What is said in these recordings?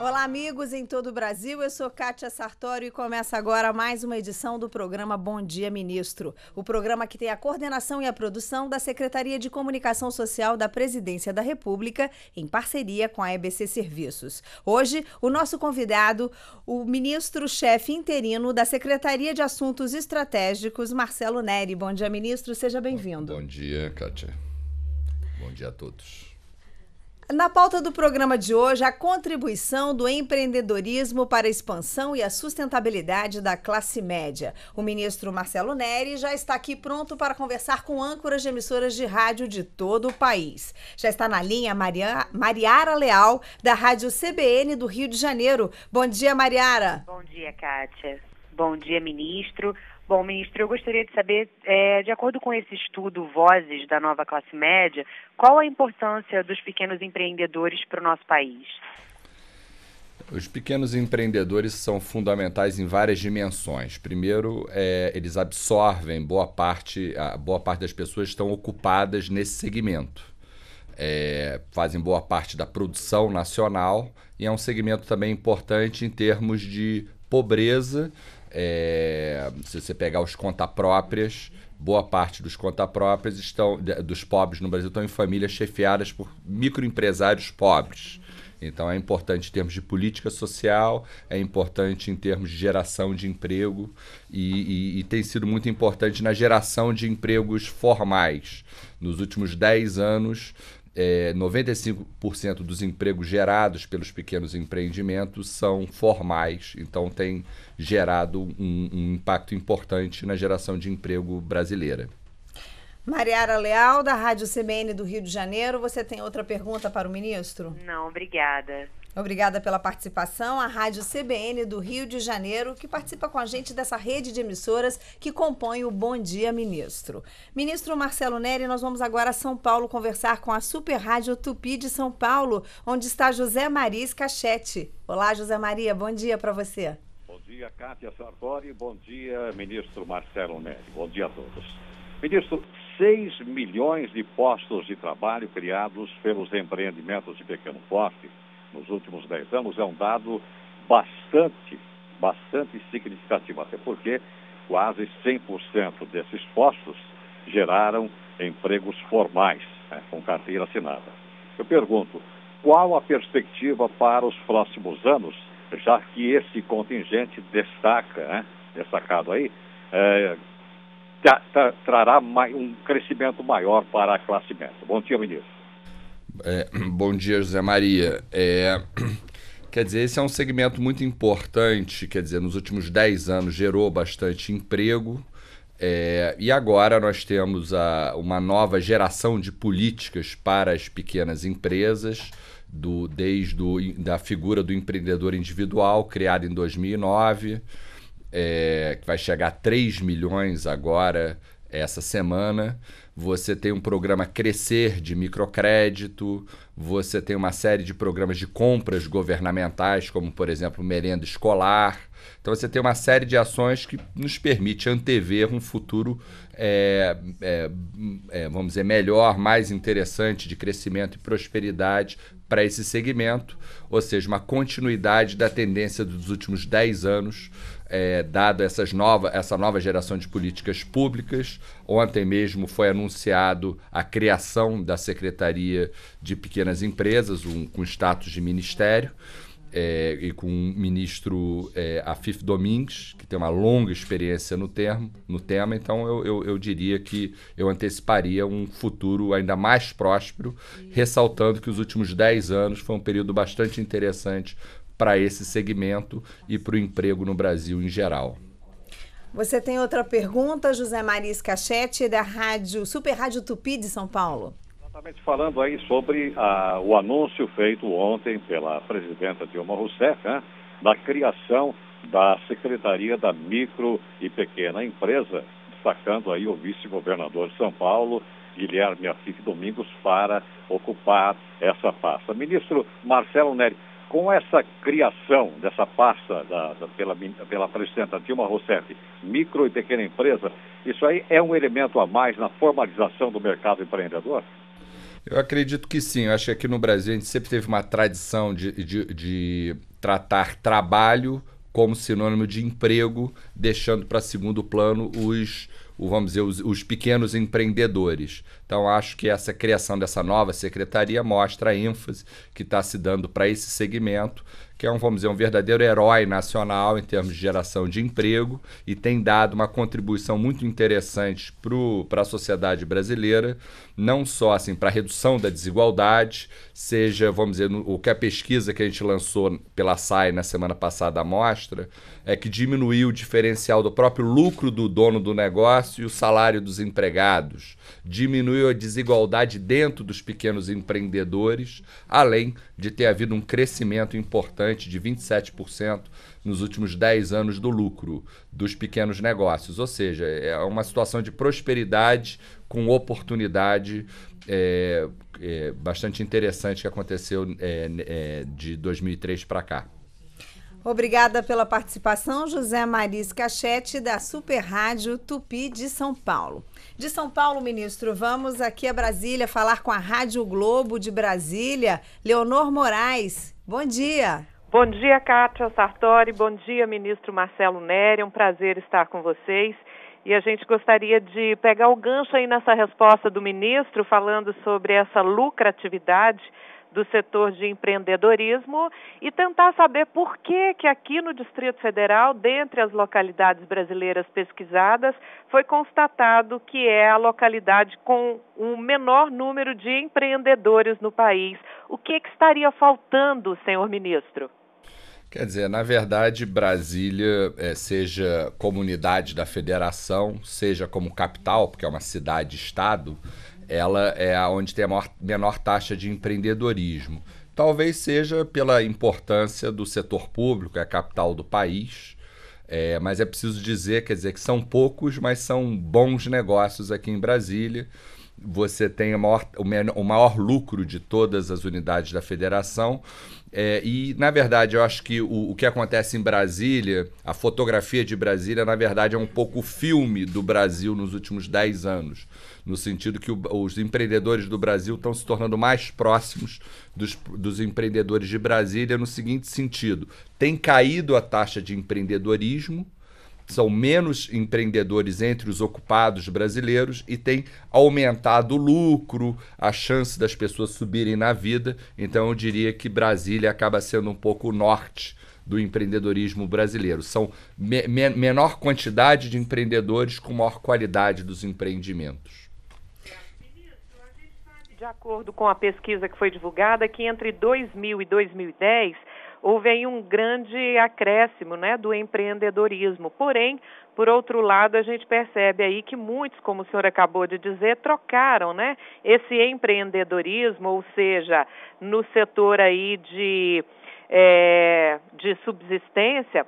Olá, amigos em todo o Brasil. Eu sou Kátia Sartório e começa agora mais uma edição do programa Bom Dia Ministro. O programa que tem a coordenação e a produção da Secretaria de Comunicação Social da Presidência da República, em parceria com a EBC Serviços. Hoje, o nosso convidado, o ministro-chefe interino da Secretaria de Assuntos Estratégicos, Marcelo Neri. Bom dia, ministro. Seja bem-vindo. Bom, bom dia, Kátia. Bom dia a todos. Na pauta do programa de hoje, a contribuição do empreendedorismo para a expansão e a sustentabilidade da classe média. O ministro Marcelo Neri já está aqui pronto para conversar com âncoras de emissoras de rádio de todo o país. Já está na linha Maria, Mariara Leal, da Rádio CBN do Rio de Janeiro. Bom dia, Mariara. Bom dia, Kátia. Bom dia, ministro. Bom, ministro, eu gostaria de saber, é, de acordo com esse estudo Vozes da Nova Classe Média, qual a importância dos pequenos empreendedores para o nosso país? Os pequenos empreendedores são fundamentais em várias dimensões. Primeiro, é, eles absorvem boa parte, a boa parte das pessoas estão ocupadas nesse segmento. É, fazem boa parte da produção nacional e é um segmento também importante em termos de pobreza é, se você pegar os conta próprias, boa parte dos conta próprias estão dos pobres no Brasil estão em famílias chefiadas por microempresários pobres. Então é importante em termos de política social, é importante em termos de geração de emprego e, e, e tem sido muito importante na geração de empregos formais. Nos últimos 10 anos, é, 95% dos empregos gerados pelos pequenos empreendimentos são formais, então tem gerado um, um impacto importante na geração de emprego brasileira. Mariara Leal, da Rádio CBN do Rio de Janeiro, você tem outra pergunta para o ministro? Não, obrigada. Obrigada pela participação. A Rádio CBN do Rio de Janeiro, que participa com a gente dessa rede de emissoras que compõe o Bom Dia Ministro. Ministro Marcelo Neri, nós vamos agora a São Paulo conversar com a Super Rádio Tupi de São Paulo, onde está José Maria Cachete. Olá, José Maria, bom dia para você. Bom dia, Cátia Sartori. Bom dia, ministro Marcelo Neri. Bom dia a todos. Ministro, 6 milhões de postos de trabalho criados pelos empreendimentos de pequeno porte nos últimos 10 anos é um dado bastante, bastante significativo, até porque quase 100% desses postos geraram empregos formais, né, com carteira assinada. Eu pergunto, qual a perspectiva para os próximos anos, já que esse contingente destaca, né, destacado aí, é, trará um crescimento maior para a classe média? Bom dia, ministro. É, bom dia, José Maria. É, quer dizer, esse é um segmento muito importante, quer dizer, nos últimos 10 anos gerou bastante emprego. É, e agora nós temos a, uma nova geração de políticas para as pequenas empresas, do, desde a da figura do empreendedor individual, criada em 2009, é, que vai chegar a 3 milhões agora, essa semana você tem um programa Crescer de microcrédito, você tem uma série de programas de compras governamentais, como por exemplo merenda escolar. Então você tem uma série de ações que nos permite antever um futuro, é, é, é, vamos dizer, melhor, mais interessante de crescimento e prosperidade para esse segmento, ou seja, uma continuidade da tendência dos últimos 10 anos é, dado essas nova, essa nova geração de políticas públicas. Ontem mesmo foi anunciado a criação da Secretaria de Pequenas Empresas, um, com status de ministério. É, e com o ministro é, Afif Domingues, que tem uma longa experiência no, termo, no tema, então eu, eu, eu diria que eu anteciparia um futuro ainda mais próspero, ressaltando que os últimos 10 anos foi um período bastante interessante para esse segmento e para o emprego no Brasil em geral. Você tem outra pergunta, José Maris Cachete, da Rádio Super Rádio Tupi de São Paulo. Exatamente falando aí sobre ah, o anúncio feito ontem pela presidenta Dilma Rousseff, né, da criação da Secretaria da Micro e Pequena Empresa, destacando aí o vice-governador de São Paulo, Guilherme Afif Domingos, para ocupar essa pasta. Ministro Marcelo Neri, com essa criação dessa pasta da, da, pela, pela presidenta Dilma Rousseff, micro e pequena empresa, isso aí é um elemento a mais na formalização do mercado empreendedor? Eu acredito que sim. Eu acho que aqui no Brasil a gente sempre teve uma tradição de, de, de tratar trabalho como sinônimo de emprego, deixando para segundo plano os vamos dizer, os, os pequenos empreendedores. Então, acho que essa criação dessa nova secretaria mostra a ênfase que está se dando para esse segmento que é um, vamos dizer, um verdadeiro herói nacional em termos de geração de emprego e tem dado uma contribuição muito interessante para a sociedade brasileira, não só assim para a redução da desigualdade, seja, vamos dizer, no, o que a pesquisa que a gente lançou pela SAI na semana passada mostra, é que diminuiu o diferencial do próprio lucro do dono do negócio e o salário dos empregados, diminuiu a desigualdade dentro dos pequenos empreendedores, além de ter havido um crescimento importante de 27% nos últimos 10 anos do lucro dos pequenos negócios. Ou seja, é uma situação de prosperidade com oportunidade é, é, bastante interessante que aconteceu é, é de 2003 para cá. Obrigada pela participação, José Maris Cachete, da Super Rádio Tupi de São Paulo. De São Paulo, ministro, vamos aqui a Brasília falar com a Rádio Globo de Brasília, Leonor Moraes. Bom dia. Bom dia, Kátia Sartori. Bom dia, ministro Marcelo Neri. É um prazer estar com vocês. E a gente gostaria de pegar o gancho aí nessa resposta do ministro, falando sobre essa lucratividade do setor de empreendedorismo e tentar saber por que, que aqui no Distrito Federal, dentre as localidades brasileiras pesquisadas, foi constatado que é a localidade com o menor número de empreendedores no país. O que, que estaria faltando, senhor ministro? Quer dizer, na verdade, Brasília, é, seja comunidade da federação, seja como capital, porque é uma cidade-estado, ela é onde tem a maior, menor taxa de empreendedorismo. Talvez seja pela importância do setor público, é a capital do país, é, mas é preciso dizer, quer dizer, que são poucos, mas são bons negócios aqui em Brasília você tem o maior, o maior lucro de todas as unidades da federação. É, e, na verdade, eu acho que o, o, que acontece em Brasília, a fotografia de Brasília, na verdade, é um pouco o filme do Brasil nos últimos 10 anos. No sentido que o, os empreendedores do Brasil estão se tornando mais próximos dos, dos empreendedores de Brasília, no seguinte sentido: tem caído a taxa de empreendedorismo, são menos empreendedores entre os ocupados brasileiros e tem aumentado o lucro, a chance das pessoas subirem na vida. Então eu diria que Brasília acaba sendo um pouco o norte do empreendedorismo brasileiro. São me me menor quantidade de empreendedores com maior qualidade dos empreendimentos de acordo com a pesquisa que foi divulgada, que entre 2000 e 2010, houve aí um grande acréscimo né, do empreendedorismo. Porém, por outro lado, a gente percebe aí que muitos, como o senhor acabou de dizer, trocaram né, esse empreendedorismo, ou seja, no setor aí de, é, de subsistência,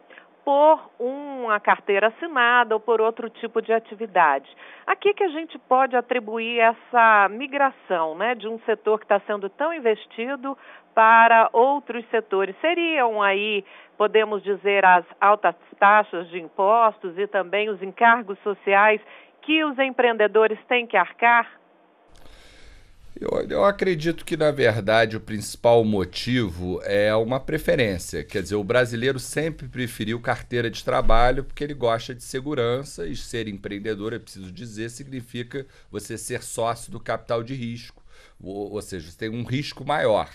por uma carteira assinada ou por outro tipo de atividade. A que a gente pode atribuir essa migração né, de um setor que está sendo tão investido para outros setores? Seriam aí, podemos dizer, as altas taxas de impostos e também os encargos sociais que os empreendedores têm que arcar? Eu, eu, acredito que, na verdade, o principal motivo é uma preferência. Quer dizer, o brasileiro sempre preferiu carteira de trabalho porque ele gosta de segurança e ser empreendedor, eu preciso dizer, significa você ser sócio do capital de risco. Ou, ou seja, você tem um risco maior.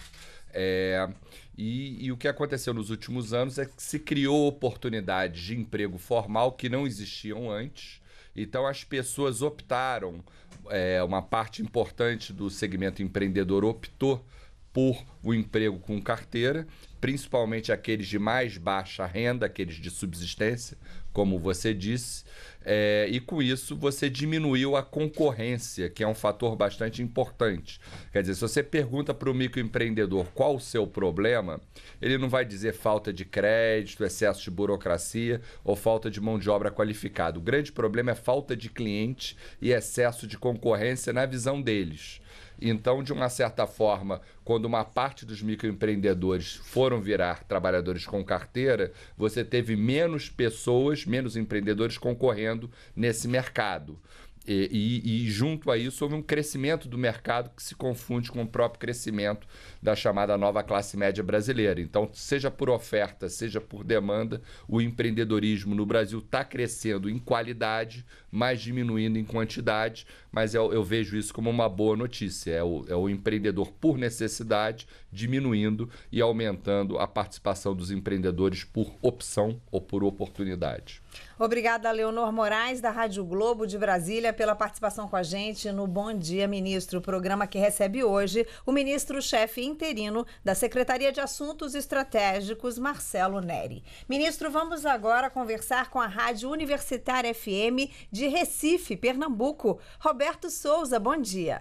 É, e, e, o que aconteceu nos últimos anos é que se criou oportunidades de emprego formal que não existiam antes. Então as pessoas optaram, é, uma parte importante do segmento empreendedor optou por o emprego com carteira, principalmente aqueles de mais baixa renda, aqueles de subsistência, como você disse, é, e com isso você diminuiu a concorrência, que é um fator bastante importante. Quer dizer, se você pergunta para o microempreendedor qual o seu problema, ele não vai dizer falta de crédito, excesso de burocracia ou falta de mão de obra qualificada. O grande problema é falta de cliente e excesso de concorrência na visão deles. Então, de uma certa forma, quando uma parte dos microempreendedores foram virar trabalhadores com carteira, você teve menos pessoas, menos empreendedores concorrendo nesse mercado. E, e, e, junto a isso, houve um crescimento do mercado que se confunde com o próprio crescimento da chamada nova classe média brasileira. Então, seja por oferta, seja por demanda, o empreendedorismo no Brasil está crescendo em qualidade, mas diminuindo em quantidade. Mas eu, eu vejo isso como uma boa notícia: é o, é o empreendedor por necessidade diminuindo e aumentando a participação dos empreendedores por opção ou por oportunidade. Obrigada, Leonor Moraes, da Rádio Globo de Brasília, pela participação com a gente no Bom Dia, Ministro, programa que recebe hoje o ministro-chefe interino da Secretaria de Assuntos Estratégicos, Marcelo Neri. Ministro, vamos agora conversar com a Rádio Universitária FM de Recife, Pernambuco. Roberto Souza, bom dia.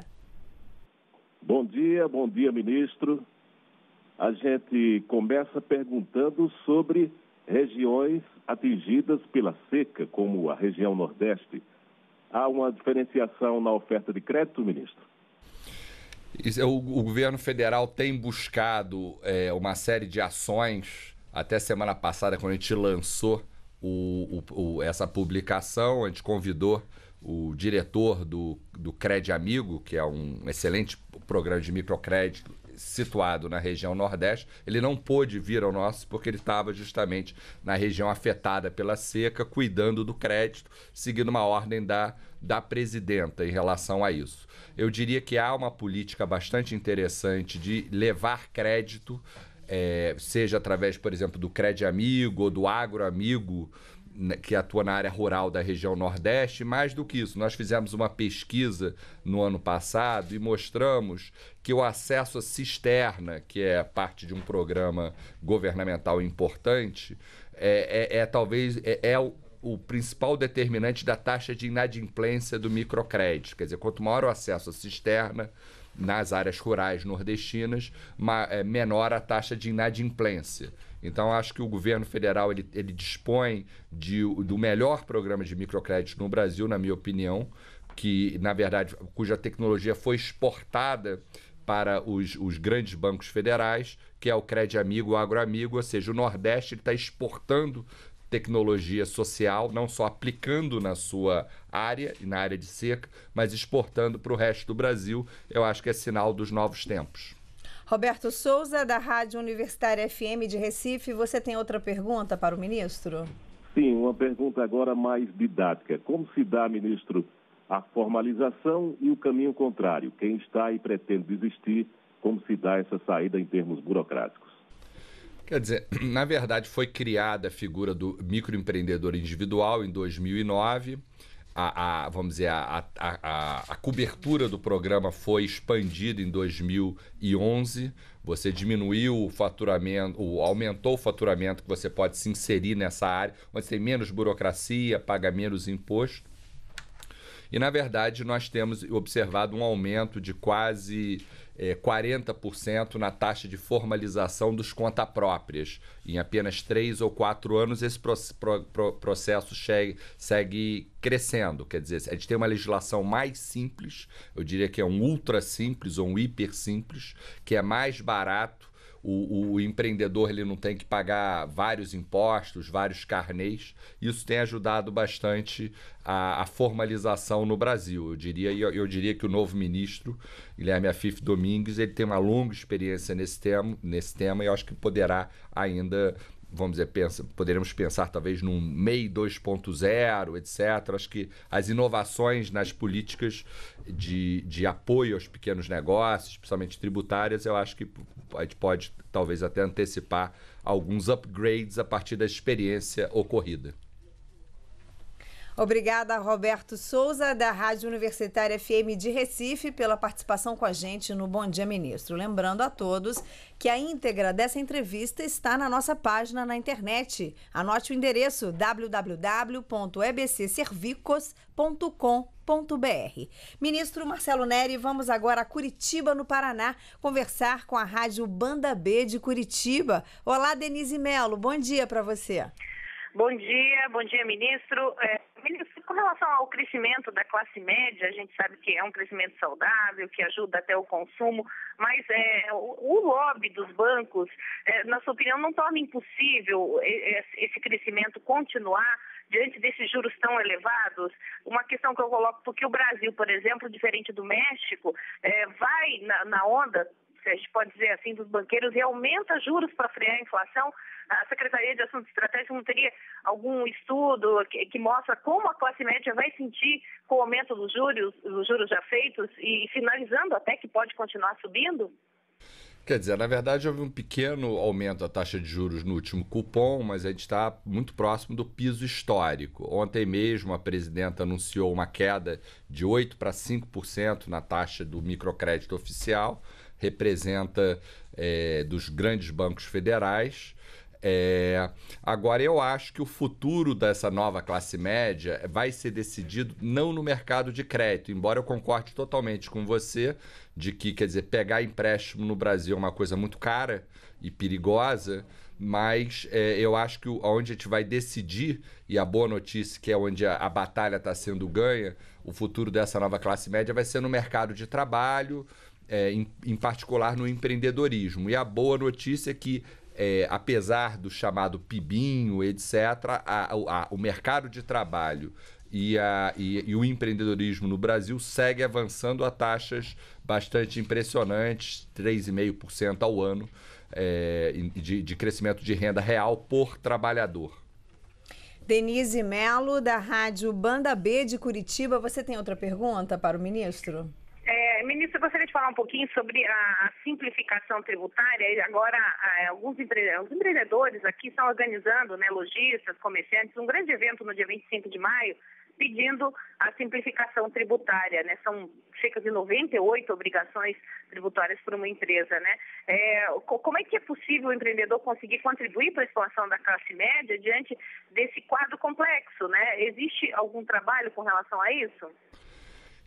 Bom dia, bom dia, ministro. A gente começa perguntando sobre regiões atingidas pela seca, como a região Nordeste, há uma diferenciação na oferta de crédito, ministro? É, o, governo federal tem buscado é, uma série de ações. Até semana passada, quando a gente lançou o, o, essa publicação, a gente convidou o diretor do, do Cred Amigo, que é um excelente programa de microcrédito situado na região Nordeste, ele não pôde vir ao nosso porque ele estava justamente na região afetada pela seca, cuidando do crédito, seguindo uma ordem da, da presidenta em relação a isso. Eu diria que há uma política bastante interessante de levar crédito, é, seja através, por exemplo, do Crédito Amigo ou do Agro Amigo né, que atua na área rural da região Nordeste. Mais do que isso, nós fizemos uma pesquisa no ano passado e mostramos que o acesso à cisterna, que é parte de um programa governamental importante, é, é, é talvez é, é o, o principal determinante da taxa de inadimplência do microcrédito. Quer dizer, quanto maior o acesso à cisterna, nas áreas rurais nordestinas, é menor a taxa de inadimplência. Então, acho que o governo federal ele, ele dispõe de, do melhor programa de microcrédito no Brasil, na minha opinião, que, na verdade, cuja tecnologia foi exportada para os, os grandes bancos federais, que é o Crédito Amigo, o Agroamigo, ou seja, o Nordeste está exportando tecnologia social, não só aplicando na sua área e na área de seca, mas exportando para o resto do Brasil. Eu acho que é sinal dos novos tempos. Roberto Souza, da Rádio Universitária FM de Recife, você tem outra pergunta para o ministro? Sim, uma pergunta agora mais didática. Como se dá, ministro, a formalização e o caminho contrário? Quem está e pretende desistir, como se dá essa saída em termos burocráticos? Quer dizer, na verdade foi criada a figura do microempreendedor individual em 2009 a, a, vamos dizer, a, a, a, cobertura do programa foi expandida em 2011. Você diminuiu o faturamento, aumentou o faturamento que você pode se inserir nessa área, onde tem menos burocracia, paga menos imposto. E, na verdade, nós temos observado um aumento de quase é, 40% na taxa de formalização dos conta próprias. Em apenas três ou quatro anos, esse pro, pro, pro, processo chegue, segue crescendo. Quer dizer, a gente tem uma legislação mais simples, eu diria que é um ultra simples ou um hiper simples, que é mais barato o, o empreendedor ele não tem que pagar vários impostos, vários carnês. Isso tem ajudado bastante a, a formalização no Brasil. Eu diria, eu, eu, diria que o novo ministro, Guilherme Afif Domingues, ele tem uma longa experiência nesse tema, nesse tema e eu acho que poderá ainda vamos dizer, pensa, poderíamos pensar talvez num MEI 2.0, etc. Acho que as inovações nas políticas de, de apoio aos pequenos negócios, principalmente tributárias, eu acho que a gente pode talvez até antecipar alguns upgrades a partir da experiência ocorrida. Obrigada, Roberto Souza, da Rádio Universitária FM de Recife, pela participação com a gente no Bom Dia Ministro. Lembrando a todos que a íntegra dessa entrevista está na nossa página na internet. Anote o endereço www.ebcservicos.com.br. Ministro Marcelo Neri, vamos agora a Curitiba, no Paraná, conversar com a Rádio Banda B de Curitiba. Olá, Denise Melo, bom dia para você. Bom dia, bom dia, ministro. É, ministro, com relação ao crescimento da classe média, a gente sabe que é um crescimento saudável, que ajuda até o consumo, mas é, o, o, lobby dos bancos, é, na sua opinião, não torna impossível esse crescimento continuar diante desses juros tão elevados? Uma questão que eu coloco, porque o Brasil, por exemplo, diferente do México, é, vai na, na onda se a gente pode dizer assim, dos banqueiros e aumenta juros para frear a inflação. A Secretaria de Assuntos Estratégicos não teria algum estudo que, que, mostra como a classe média vai sentir com o aumento dos juros, dos juros já feitos e finalizando até que pode continuar subindo? Quer dizer, na verdade houve um pequeno aumento da taxa de juros no último cupom, mas a gente está muito próximo do piso histórico. Ontem mesmo a presidenta anunciou uma queda de 8% para 5% na taxa do microcrédito oficial representa é, dos grandes bancos federais. É, agora, eu acho que o futuro dessa nova classe média vai ser decidido não no mercado de crédito, embora eu concorde totalmente com você de que, quer dizer, pegar empréstimo no Brasil é uma coisa muito cara e perigosa, mas é, eu acho que onde a gente vai decidir, e a boa notícia que é onde a, a batalha está sendo ganha, o futuro dessa nova classe média vai ser no mercado de trabalho, é, em, em, particular no empreendedorismo. E a boa notícia é que, é, apesar do chamado PIBinho, etc., a, a, o mercado de trabalho e, a, e, e, o empreendedorismo no Brasil segue avançando a taxas bastante impressionantes, 3,5% ao ano é, de, de crescimento de renda real por trabalhador. Denise Melo, da Rádio Banda B de Curitiba. Você tem outra pergunta para o ministro? É, ministro, eu gostaria de falar um pouquinho sobre a, simplificação tributária. Agora, é, alguns, empreendedores aqui estão organizando, né, lojistas, comerciantes, um grande evento no dia 25 de maio, pedindo a simplificação tributária, né? São cerca de 98 obrigações tributárias para uma empresa, né? É, como é que é possível o empreendedor conseguir contribuir para a expansão da classe média diante desse quadro complexo, né? Existe algum trabalho com relação a isso?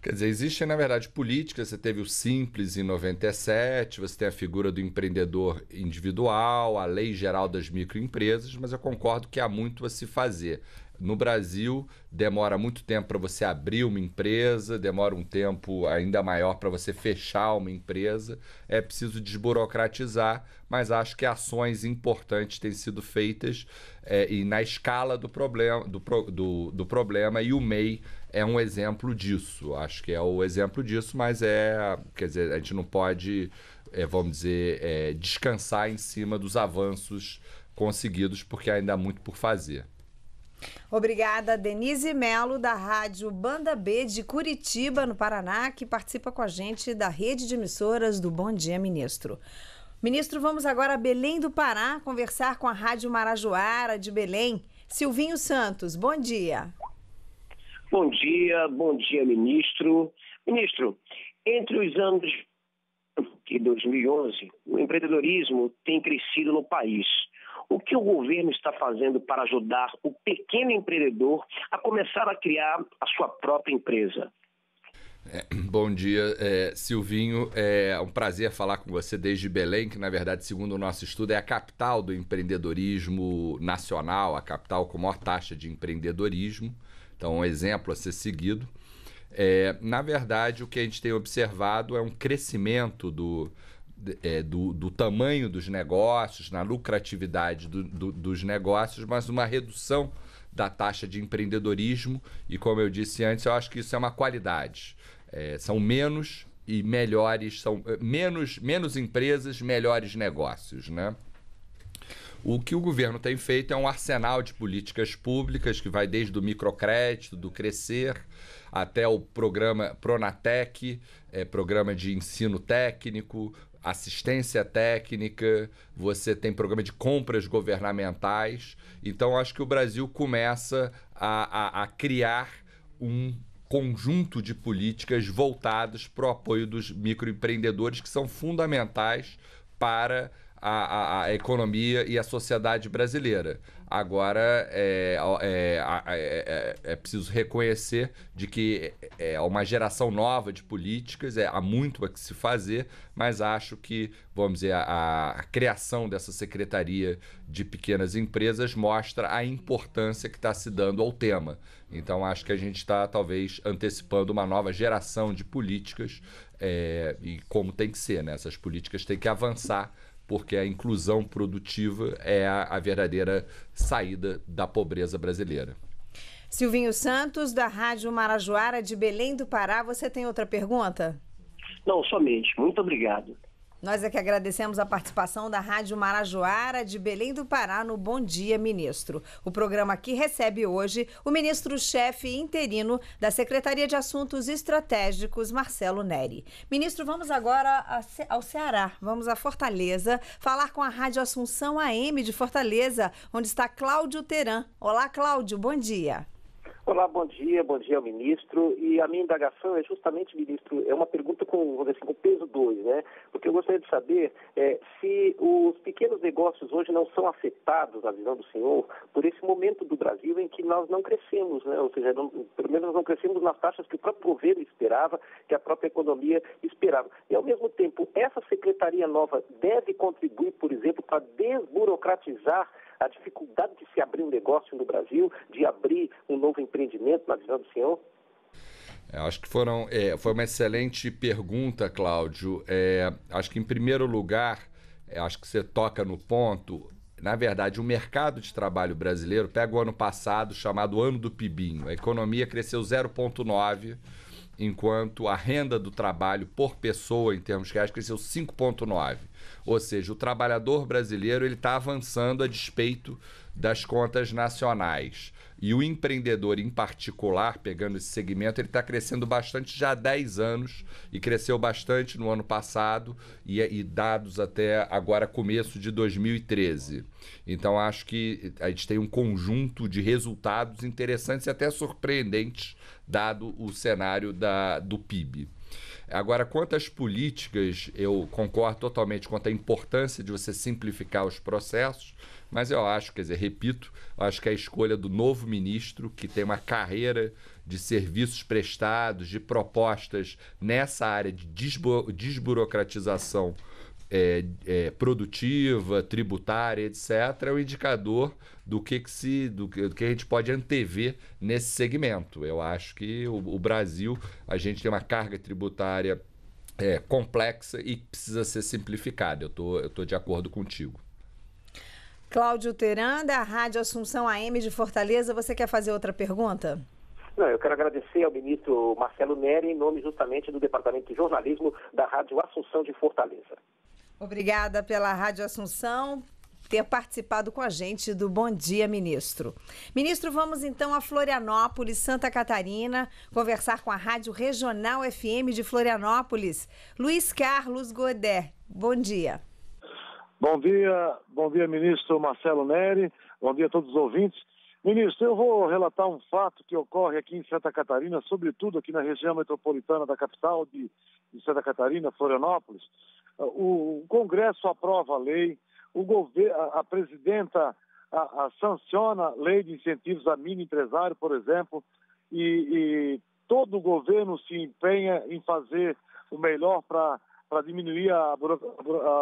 Quer dizer, existem, na verdade, políticas. Você teve o Simples em 97, você tem a figura do empreendedor individual, a lei geral das microempresas, mas eu concordo que há muito a se fazer. No Brasil, demora muito tempo para você abrir uma empresa, demora um tempo ainda maior para você fechar uma empresa. É preciso desburocratizar, mas acho que ações importantes têm sido feitas é, e na escala do problema, do, do, do problema e o MEI é um exemplo disso. Acho que é o exemplo disso, mas é. Quer dizer, a gente não pode, é, vamos dizer, é, descansar em cima dos avanços conseguidos, porque ainda há muito por fazer. Obrigada, Denise Melo, da Rádio Banda B de Curitiba, no Paraná, que participa com a gente da rede de emissoras do Bom Dia Ministro. Ministro, vamos agora a Belém do Pará conversar com a Rádio Marajoara de Belém. Silvinho Santos, bom dia. Bom dia, bom dia, ministro. Ministro, entre os anos de 2011, o empreendedorismo tem crescido no país. O que o governo está fazendo para ajudar o pequeno empreendedor a começar a criar a sua própria empresa? É, bom dia, é, Silvinho. É um prazer falar com você desde Belém, que na verdade, segundo o nosso estudo, é a capital do empreendedorismo nacional, a capital com maior taxa de empreendedorismo. Então, um exemplo a ser seguido. É, na verdade, o que a gente tem observado é um crescimento do, é, do, do, tamanho dos negócios, na lucratividade do, do, dos negócios, mas uma redução da taxa de empreendedorismo. E como eu disse antes, eu acho que isso é uma qualidade. É, são menos e melhores, são é, menos, menos empresas, melhores negócios, né? O que o governo tem feito é um arsenal de políticas públicas que vai desde o microcrédito, do crescer, até o programa Pronatec, é, programa de ensino técnico, assistência técnica, você tem programa de compras governamentais. Então, acho que o Brasil começa a, a, a criar um conjunto de políticas voltadas para o apoio dos microempreendedores que são fundamentais para a, a, a, economia e a sociedade brasileira. Agora, é, é, é, é preciso reconhecer de que é uma geração nova de políticas, é, há muito a que se fazer, mas acho que, vamos dizer, a, a criação dessa Secretaria de Pequenas Empresas mostra a importância que está se dando ao tema. Então, acho que a gente está, talvez, antecipando uma nova geração de políticas é, e como tem que ser, né? Essas políticas têm que avançar porque a inclusão produtiva é a, a verdadeira saída da pobreza brasileira. Silvinho Santos, da Rádio Marajoara de Belém do Pará, você tem outra pergunta? Não, somente. Muito obrigado. Nós é que agradecemos a participação da Rádio Marajoara de Belém do Pará no Bom Dia Ministro. O programa aqui recebe hoje o ministro-chefe interino da Secretaria de Assuntos Estratégicos, Marcelo Neri. Ministro, vamos agora ao Ceará, vamos a Fortaleza, falar com a Rádio Assunção AM de Fortaleza, onde está Cláudio Teran. Olá, Cláudio, bom dia. Olá, bom dia, bom dia ao ministro. E a minha indagação é justamente, ministro, é uma pergunta com, assim, com peso 2, né? Porque eu gostaria de saber é, se os pequenos negócios hoje não são afetados, na visão do senhor, por esse momento do Brasil em que nós não crescemos, né? Ou seja, não, pelo menos nós não crescemos nas taxas que o próprio governo esperava, que a própria economia esperava. E, ao mesmo tempo, essa secretaria nova deve contribuir, por exemplo, para desburocratizar a dificuldade de se abrir um negócio no Brasil, de abrir um novo empreendimento na visão do senhor? É, acho que foram, é, foi uma excelente pergunta, Cláudio. É, acho que, em primeiro lugar, é, acho que você toca no ponto. Na verdade, o mercado de trabalho brasileiro pega o ano passado, chamado ano do PIBinho. A economia cresceu 0,9% enquanto a renda do trabalho por pessoa, em termos reais, cresceu 5,9%. Ou seja, o trabalhador brasileiro ele está avançando a despeito das contas nacionais. E o empreendedor, em particular, pegando esse segmento, ele está crescendo bastante já há 10 anos e cresceu bastante no ano passado e, é, e, dados até agora começo de 2013. Então, acho que a gente tem um conjunto de resultados interessantes e até surpreendentes, dado o cenário da, do PIB. Agora, quanto às políticas, eu concordo totalmente quanto à importância de você simplificar os processos mas eu acho, quer dizer, repito, acho que a escolha do novo ministro, que tem uma carreira de serviços prestados, de propostas nessa área de desbu desburocratização é, é, produtiva, tributária, etc., é um indicador do que, que se, do que, do, que a gente pode antever nesse segmento. Eu acho que o, o Brasil, a gente tem uma carga tributária é, complexa e precisa ser simplificada. Eu tô, estou tô de acordo contigo. Cláudio Teranda, Rádio Assunção AM de Fortaleza. Você quer fazer outra pergunta? Não, eu quero agradecer ao ministro Marcelo Neri, em nome justamente do Departamento de Jornalismo da Rádio Assunção de Fortaleza. Obrigada pela Rádio Assunção ter participado com a gente do Bom Dia Ministro. Ministro, vamos então a Florianópolis, Santa Catarina, conversar com a Rádio Regional FM de Florianópolis, Luiz Carlos Godet. Bom dia. Bom dia, bom dia, ministro Marcelo Neri, bom dia a todos os ouvintes. Ministro, eu vou relatar um fato que ocorre aqui em Santa Catarina, sobretudo aqui na região metropolitana da capital de, de Santa Catarina, Florianópolis. O, o Congresso aprova a lei, o governo, a, a presidenta a, a, sanciona a lei de incentivos a mini empresário, por exemplo, e, e todo o governo se empenha em fazer o melhor para diminuir a, buro,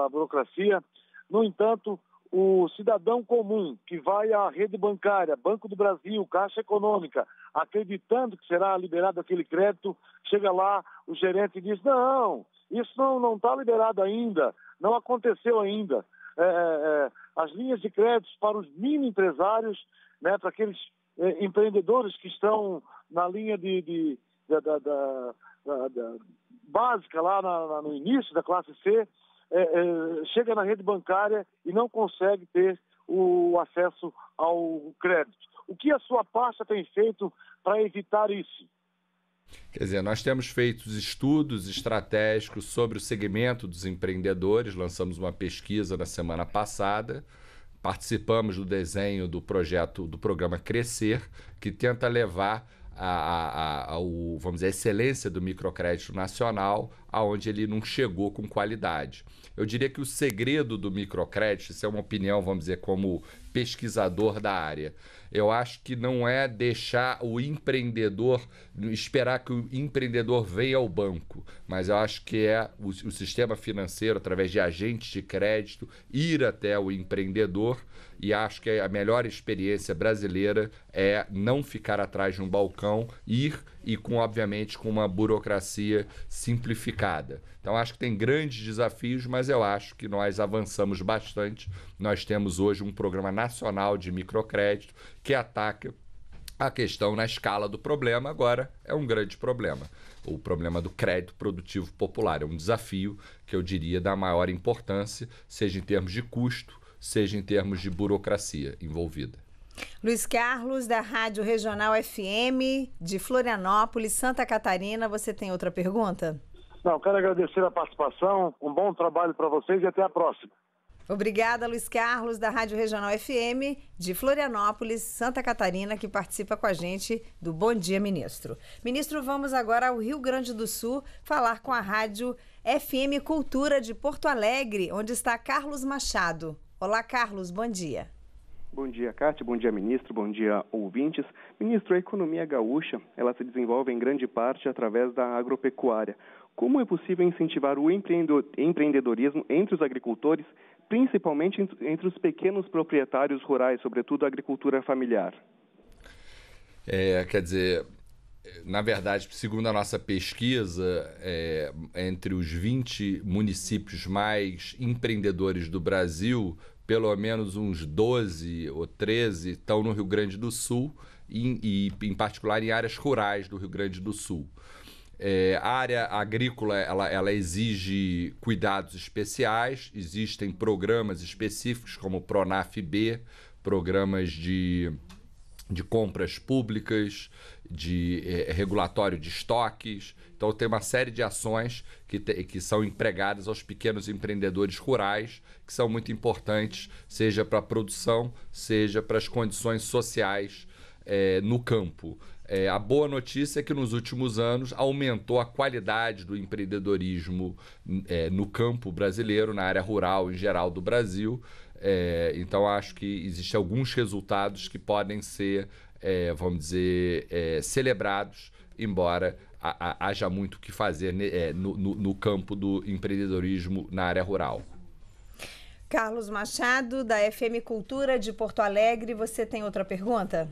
a burocracia. No entanto, o cidadão comum que vai à rede bancária, Banco do Brasil, Caixa Econômica, acreditando que será liberado aquele crédito, chega lá, o gerente diz: não, isso não está liberado ainda, não aconteceu ainda. É, é, é, as linhas de créditos para os mini empresários, né, para aqueles é, empreendedores que estão na linha de, de, de, de básica lá na, na, no início da classe C, é, é, chega na rede bancária e não consegue ter o acesso ao crédito. O que a sua pasta tem feito para evitar isso? Quer dizer, nós temos feito estudos estratégicos sobre o segmento dos empreendedores, lançamos uma pesquisa na semana passada, participamos do desenho do projeto do programa Crescer, que tenta levar a, a, a, o, vamos dizer, a excelência do microcrédito nacional, aonde ele não chegou com qualidade. Eu diria que o segredo do microcrédito, isso é uma opinião, vamos dizer, como pesquisador da área. Eu acho que não é deixar o empreendedor, esperar que o empreendedor venha ao banco, mas eu acho que é o, o sistema financeiro, através de agentes de crédito, ir até o empreendedor. E acho que a melhor experiência brasileira é não ficar atrás de um balcão, ir e com, obviamente, com uma burocracia simplificada. Então, acho que tem grandes desafios, mas eu acho que nós avançamos bastante. Nós temos hoje um programa nacional de microcrédito que ataca a questão na escala do problema agora é um grande problema. O problema do crédito produtivo popular é um desafio que eu diria da maior importância, seja em termos de custo, seja em termos de burocracia envolvida. Luiz Carlos, da Rádio Regional FM, de Florianópolis, Santa Catarina. Você tem outra pergunta? Não, quero agradecer a participação. Um bom trabalho para vocês e até a próxima. Obrigada, Luiz Carlos, da Rádio Regional FM, de Florianópolis, Santa Catarina, que participa com a gente do Bom Dia, ministro. Ministro, vamos agora ao Rio Grande do Sul falar com a Rádio FM Cultura de Porto Alegre, onde está Carlos Machado. Olá, Carlos, bom dia. Bom dia, Cátia. Bom dia, ministro. Bom dia, ouvintes. Ministro, a economia gaúcha, ela se desenvolve em grande parte através da agropecuária. Como é possível incentivar o empreendedorismo entre os agricultores, principalmente entre os pequenos proprietários rurais, sobretudo a agricultura familiar? É, quer dizer, na verdade, segundo a nossa pesquisa, é, entre os 20 municípios mais empreendedores do Brasil, pelo menos uns 12 ou 13 estão no Rio Grande do Sul, e, e em particular em áreas rurais do Rio Grande do Sul. É, a área agrícola ela, ela, exige cuidados especiais, existem programas específicos como o Pronaf B, programas de, de compras públicas, de é, regulatório de estoques. Então, tem uma série de ações que, te, que são empregadas aos pequenos empreendedores rurais, que são muito importantes, seja para a produção, seja para as condições sociais é, no campo. É, a boa notícia é que nos últimos anos aumentou a qualidade do empreendedorismo é, no campo brasileiro, na área rural em geral do Brasil. É, então acho que existem alguns resultados que podem ser é, vamos dizer, é, celebrados, embora haja muito o que fazer né, é, no, no, no campo do empreendedorismo na área rural. Carlos Machado, da FM Cultura de Porto Alegre, você tem outra pergunta?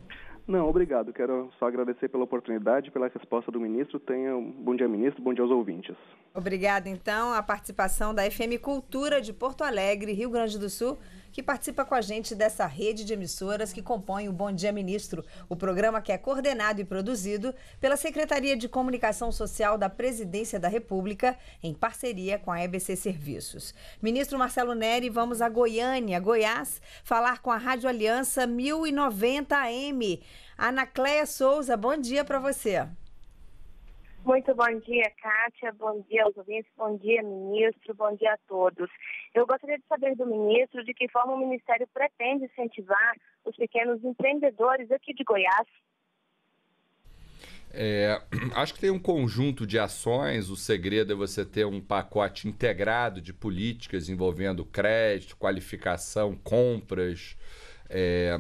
Não, obrigado. Quero só agradecer pela oportunidade, pela resposta do ministro. Tenha um bom dia, ministro, bom dia aos ouvintes. Obrigada, então, a participação da FM Cultura de Porto Alegre, Rio Grande do Sul que participa com a gente dessa rede de emissoras que compõe o Bom Dia Ministro, o programa que é coordenado e produzido pela Secretaria de Comunicação Social da Presidência da República, em parceria com a EBC Serviços. Ministro Marcelo Neri, vamos a Goiânia, Goiás, falar com a Rádio Aliança 1090 AM. Anacléia Souza, bom dia para você. Muito bom dia, Kátia. Bom dia aos ouvintes. Bom dia, ministro. Bom dia a todos. Eu gostaria de saber do ministro de que forma o Ministério pretende incentivar os pequenos empreendedores aqui de Goiás. É, acho que tem um conjunto de ações. O segredo é você ter um pacote integrado de políticas envolvendo crédito, qualificação, compras, é,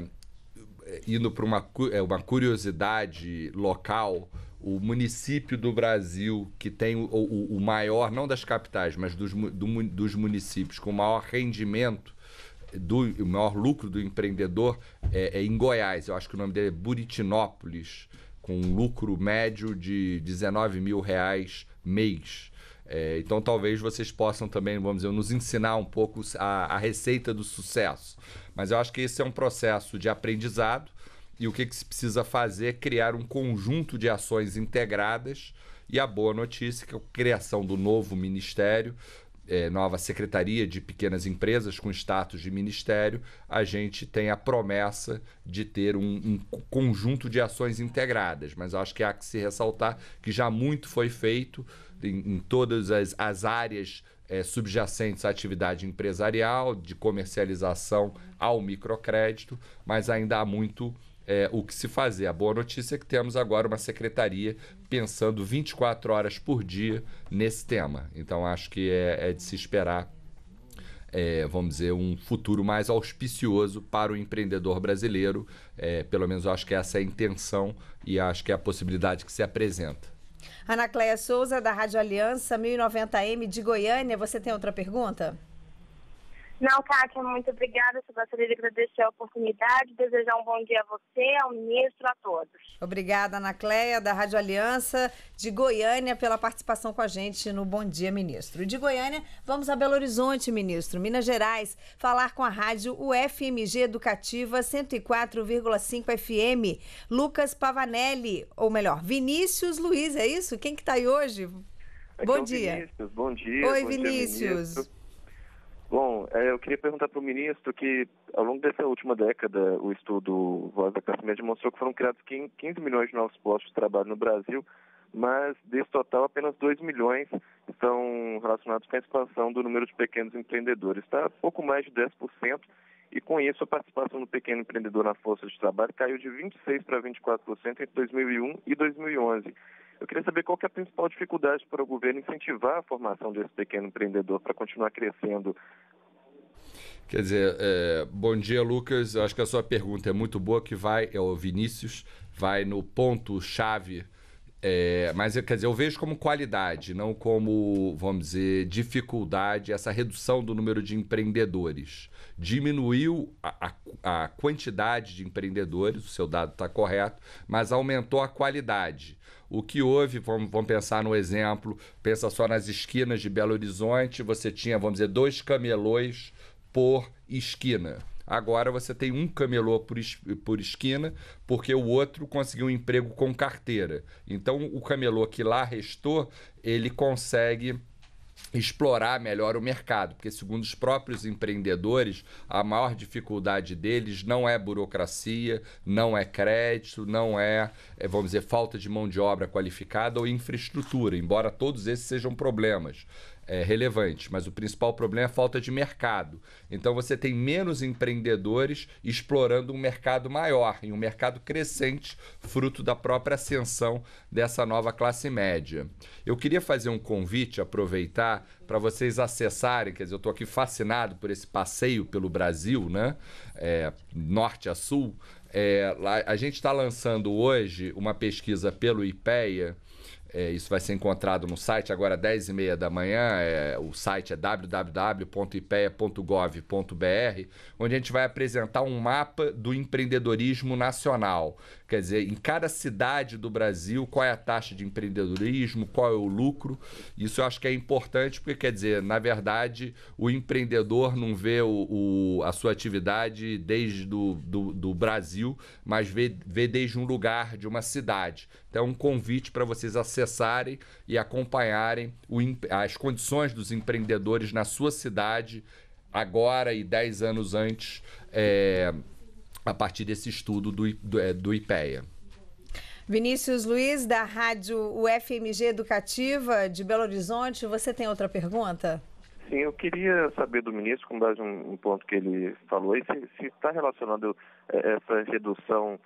é indo para uma, é, uma curiosidade local o município do Brasil que tem o, o, o maior, não das capitais, mas dos, do, dos municípios com maior rendimento, do, o maior lucro do empreendedor é, é em Goiás. Eu acho que o nome dele é Buritinópolis, com um lucro médio de 19 mil reais mês. É, então talvez vocês possam também, vamos dizer, nos ensinar um pouco a, a receita do sucesso. Mas eu acho que esse é um processo de aprendizado e o que, que se precisa fazer é criar um conjunto de ações integradas. E a boa notícia é que a criação do novo ministério, é, nova Secretaria de Pequenas Empresas com status de ministério, a gente tem a promessa de ter um, um conjunto de ações integradas. Mas acho que há que se ressaltar que já muito foi feito em, em todas as, as áreas é, subjacentes à atividade empresarial, de comercialização ao microcrédito, mas ainda há muito é, o que se fazer. A boa notícia é que temos agora uma secretaria pensando 24 horas por dia nesse tema. Então acho que é, é de se esperar é, vamos dizer, um futuro mais auspicioso para o empreendedor brasileiro. É, pelo menos eu acho que essa é a intenção e acho que é a possibilidade que se apresenta. Anacleia Souza, da Rádio Aliança 1090M de Goiânia, você tem outra pergunta? Não, Kátia, muito obrigada. Eu gostaria de agradecer a oportunidade, desejar um bom dia a você, ao ministro, a todos. Obrigada, Ana Cléia, da Rádio Aliança de Goiânia, pela participação com a gente no Bom Dia, Ministro. De Goiânia, vamos a Belo Horizonte, ministro, Minas Gerais, falar com a rádio UFMG Educativa 104,5 FM. Lucas Pavanelli, ou melhor, Vinícius Luiz, é isso? Quem que está aí hoje? Aqui bom é dia. Vinícius, bom dia. Oi, bom Vinícius. Dia, Bom, é, eu queria perguntar para o ministro que, ao longo dessa última década, o estudo Voz da Classe Média mostrou que foram criados 15 milhões de novos postos de trabalho no Brasil, mas desse total, apenas 2 milhões estão relacionados com a expansão do número de pequenos empreendedores. Está pouco mais de 10%, e com isso a participação do pequeno empreendedor na força de trabalho caiu de 26% para 24% entre 2001 e 2011. Eu queria saber qual que é a principal dificuldade para o governo incentivar a formação desse pequeno empreendedor para continuar crescendo Quer dizer, é, bom dia, Lucas. Eu acho que a sua pergunta é muito boa, que vai, é o Vinícius, vai no ponto-chave. É, mas, quer dizer, eu vejo como qualidade, não como, vamos dizer, dificuldade, essa redução do número de empreendedores. Diminuiu a, a, a quantidade de empreendedores, o seu dado está correto, mas aumentou a qualidade o que houve, vamos, vamos pensar no exemplo, pensa só nas esquinas de Belo Horizonte, você tinha, vamos dizer, dois camelões por esquina. Agora você tem um camelô por, por esquina, porque o outro conseguiu um emprego com carteira. Então, o camelô que lá restou, ele consegue explorar melhor o mercado, porque segundo os próprios empreendedores, a maior dificuldade deles não é burocracia, não é crédito, não é, é vamos dizer, falta de mão de obra qualificada ou infraestrutura, embora todos esses sejam problemas é, relevante, mas o principal problema é a falta de mercado. Então você tem menos empreendedores explorando um mercado maior e um mercado crescente, fruto da própria ascensão dessa nova classe média. Eu queria fazer um convite, aproveitar, para vocês acessarem, quer dizer, eu estou aqui fascinado por esse passeio pelo Brasil, né? É, norte a sul. É, a gente está lançando hoje uma pesquisa pelo IPEA é, isso vai ser encontrado no site agora, 10h30 da manhã. É, o site é www.ipea.gov.br, onde a gente vai apresentar um mapa do empreendedorismo nacional. Quer dizer, em cada cidade do Brasil, qual é a taxa de empreendedorismo, qual é o lucro. Isso eu acho que é importante, porque, quer dizer, na verdade, o empreendedor não vê o, o a sua atividade desde do, do, do, Brasil, mas vê, vê desde um lugar, de uma cidade. Então, é um convite para vocês acessarem e acompanharem o, as condições dos empreendedores na sua cidade, agora e 10 anos antes. É, a partir desse estudo do, do, é, do IPEA. Vinícius Luiz, da Rádio UFMG Educativa de Belo Horizonte, você tem outra pergunta? Sim, eu queria saber do ministro, com base em um ponto que ele falou aí, se, se está relacionando é, essa redução,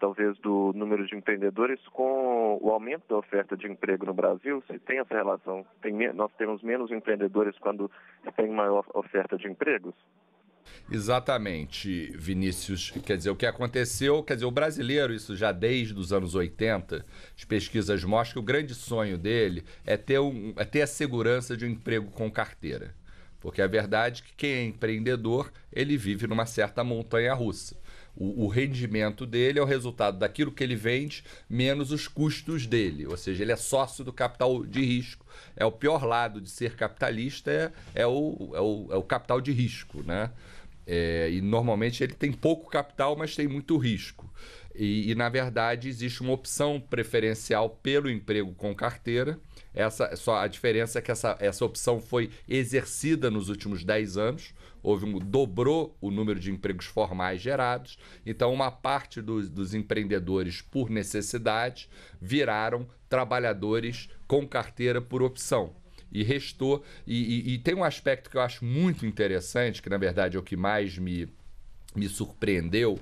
talvez, do número de empreendedores com o aumento da oferta de emprego no Brasil, se tem essa relação. Tem, nós temos menos empreendedores quando tem maior oferta de empregos? Exatamente, Vinícius. Quer dizer, o que aconteceu, quer dizer, o brasileiro, isso já desde os anos 80, as pesquisas mostram que o grande sonho dele é ter, um, é ter a segurança de um emprego com carteira. Porque a verdade é que quem é empreendedor, ele vive numa certa montanha russa. O, o, rendimento dele é o resultado daquilo que ele vende menos os custos dele. Ou seja, ele é sócio do capital de risco. É o pior lado de ser capitalista, é, é, o, é, o, é o capital de risco, né? É, e normalmente ele tem pouco capital, mas tem muito risco. E, e, na verdade, existe uma opção preferencial pelo emprego com carteira. Essa, só a diferença é que essa, essa opção foi exercida nos últimos 10 anos. Houve um, dobrou o número de empregos formais gerados. Então, uma parte dos, dos empreendedores, por necessidade, viraram trabalhadores com carteira por opção e restou. E, e, e tem um aspecto que eu acho muito interessante, que na verdade é o que mais me, me surpreendeu.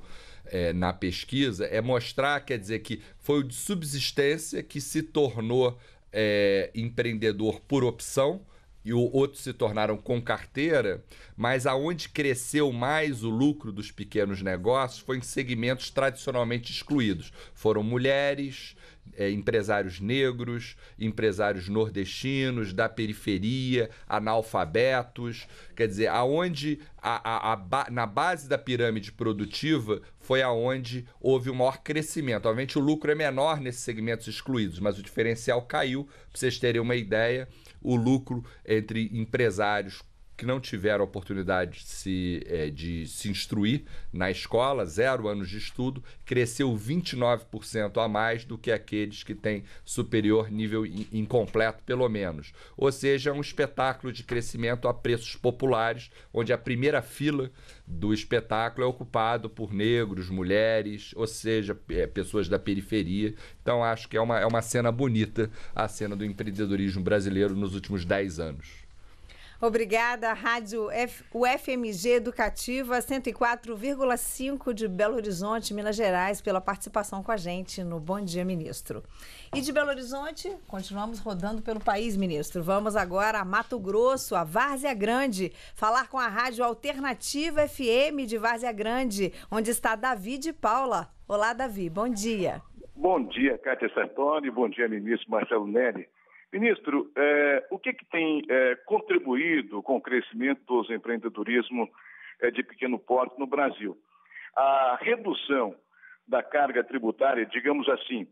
É, na pesquisa é mostrar, quer dizer, que foi o de subsistência que se tornou é, empreendedor por opção e o outro se tornaram com carteira, mas aonde cresceu mais o lucro dos pequenos negócios foi em segmentos tradicionalmente excluídos. Foram mulheres, é, empresários negros, empresários nordestinos, da periferia, analfabetos. Quer dizer, aonde a, a, a ba na base da pirâmide produtiva foi aonde houve o maior crescimento. Obviamente o lucro é menor nesses segmentos excluídos, mas o diferencial caiu, para vocês terem uma ideia o lucro entre empresários, que não tiveram oportunidade de se, é, de se instruir na escola, zero anos de estudo, cresceu 29% a mais do que aqueles que têm superior nível incompleto, pelo menos. Ou seja, é um espetáculo de crescimento a preços populares, onde a primeira fila do espetáculo é ocupado por negros, mulheres, ou seja, é, pessoas da periferia. Então, acho que é uma, é uma cena bonita a cena do empreendedorismo brasileiro nos últimos 10 anos. Obrigada, Rádio F... UFMG Educativa 104,5 de Belo Horizonte, Minas Gerais, pela participação com a gente no Bom Dia, Ministro. E de Belo Horizonte, continuamos rodando pelo país, ministro. Vamos agora a Mato Grosso, a Várzea Grande, falar com a Rádio Alternativa FM de Várzea Grande, onde está Davi de Paula. Olá, Davi, bom dia. Bom dia, Cátia Santoni, bom dia, ministro Marcelo Neri. Ministro, é, o que, que tem é, contribuído com o crescimento dos empreendedorismo é, de pequeno porte no Brasil? A redução da carga tributária, digamos assim,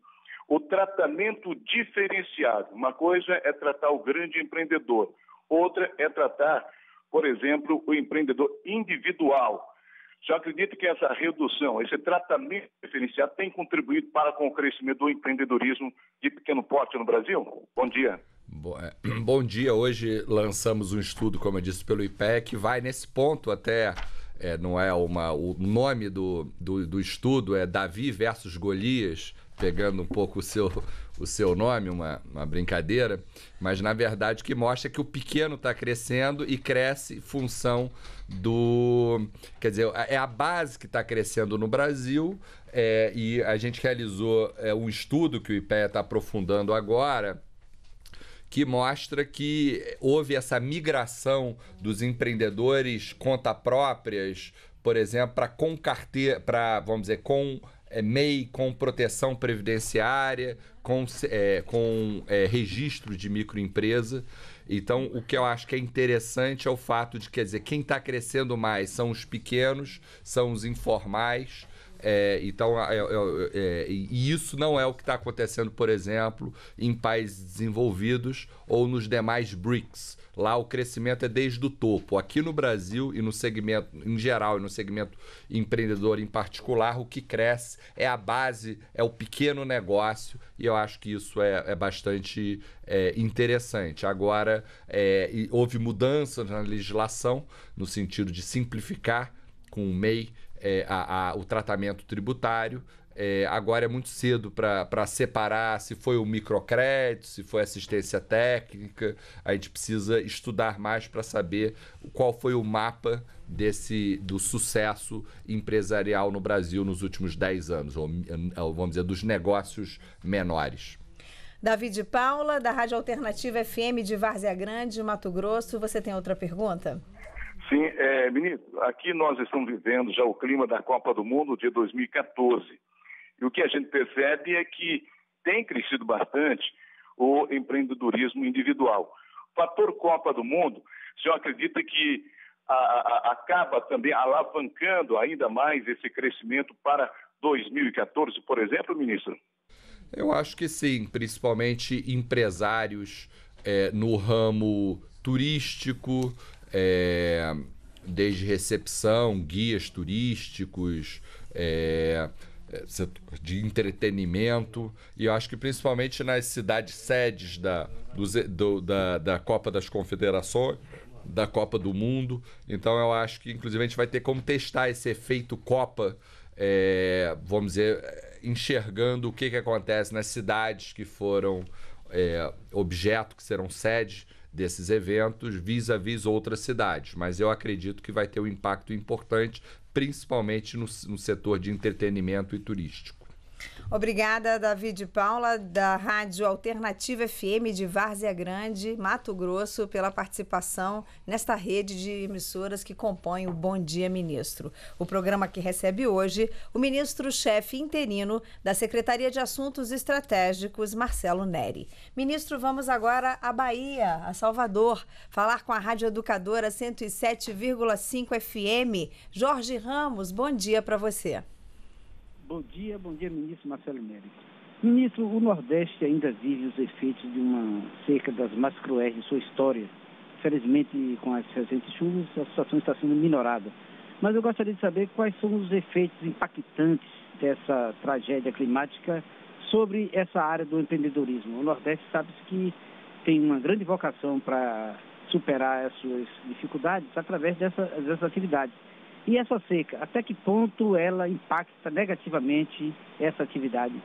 o tratamento diferenciado. Uma coisa é tratar o grande empreendedor, outra é tratar, por exemplo, o empreendedor individual você acredita que essa redução, esse tratamento diferenciado tem contribuído para com o crescimento do empreendedorismo de pequeno porte no Brasil? Bom dia. É, bom dia. Hoje lançamos um estudo, como eu disse, pelo IPEC, que vai nesse ponto até. É, não é uma. O nome do, do, do estudo é Davi versus Golias, pegando um pouco o seu, o seu nome, uma, uma brincadeira, mas na verdade que mostra é que o pequeno está crescendo e cresce função do. Quer dizer, é, é a base que está crescendo no Brasil é, e a gente realizou é, um estudo que o IPEA está aprofundando agora que mostra que houve essa migração dos empreendedores conta próprias, por exemplo, para com carteira, para vamos dizer, com é, MEI com proteção previdenciária, com, é, com é, registro de microempresa. Então, o que eu acho que é interessante é o fato de, quer dizer, quem está crescendo mais são os pequenos, são os informais, é, então, é, é, é e isso não é o que está acontecendo, por exemplo, em países desenvolvidos ou nos demais BRICS. Lá o crescimento é desde o topo. Aqui no Brasil e no segmento em geral e no segmento empreendedor em particular, o que cresce é a base, é o pequeno negócio e eu acho que isso é, é bastante é, interessante. Agora, é, houve mudanças na legislação no sentido de simplificar com o MEI é, a, a, o tratamento tributário. É, agora é muito cedo para separar se foi o microcrédito, se foi assistência técnica. A gente precisa estudar mais para saber qual foi o mapa desse do sucesso empresarial no Brasil nos últimos 10 anos, ou, ou vamos dizer, dos negócios menores. David Paula, da Rádio Alternativa FM de Várzea Grande, Mato Grosso, você tem outra pergunta? Sim, é, ministro, aqui nós estamos vivendo já o clima da Copa do Mundo de 2014. E o que a gente percebe é que tem crescido bastante o empreendedorismo individual. O fator Copa do Mundo, o senhor acredita que a, a, acaba também alavancando ainda mais esse crescimento para 2014, por exemplo, ministro? Eu acho que sim, principalmente empresários é, no ramo turístico, é, desde recepção, guias turísticos, é, é de entretenimento. E eu acho que principalmente nas cidades sedes da, do, do, da, da Copa das Confederações, da Copa do Mundo. Então eu acho que, inclusive, a gente vai ter como testar esse efeito Copa, é, vamos dizer, enxergando o que, que acontece nas cidades que foram é, objeto, que serão sedes desses eventos vis-à-vis -vis outras cidades, mas eu acredito que vai ter um impacto importante, principalmente no, no setor de entretenimento e turístico. Obrigada, David Paula, da Rádio Alternativa FM de Várzea Grande, Mato Grosso, pela participação nesta rede de emissoras que compõem o Bom Dia Ministro. O programa que recebe hoje o ministro-chefe interino da Secretaria de Assuntos Estratégicos, Marcelo Neri. Ministro, vamos agora à Bahia, a Salvador, falar com a Rádio Educadora 107,5 FM. Jorge Ramos, bom dia para você. Bom dia, bom dia, ministro Marcelo Mério. Ministro, o Nordeste ainda vive os efeitos de uma seca das mais cruéis de sua história. Felizmente, com as recentes chuvas, a situação está sendo minorada. Mas eu gostaria de saber quais são os efeitos impactantes dessa tragédia climática sobre essa área do empreendedorismo. O Nordeste sabe-se que tem uma grande vocação para superar as suas dificuldades através dessa, dessas atividades. E essa seca, até que ponto ela impacta negativamente essa atividade?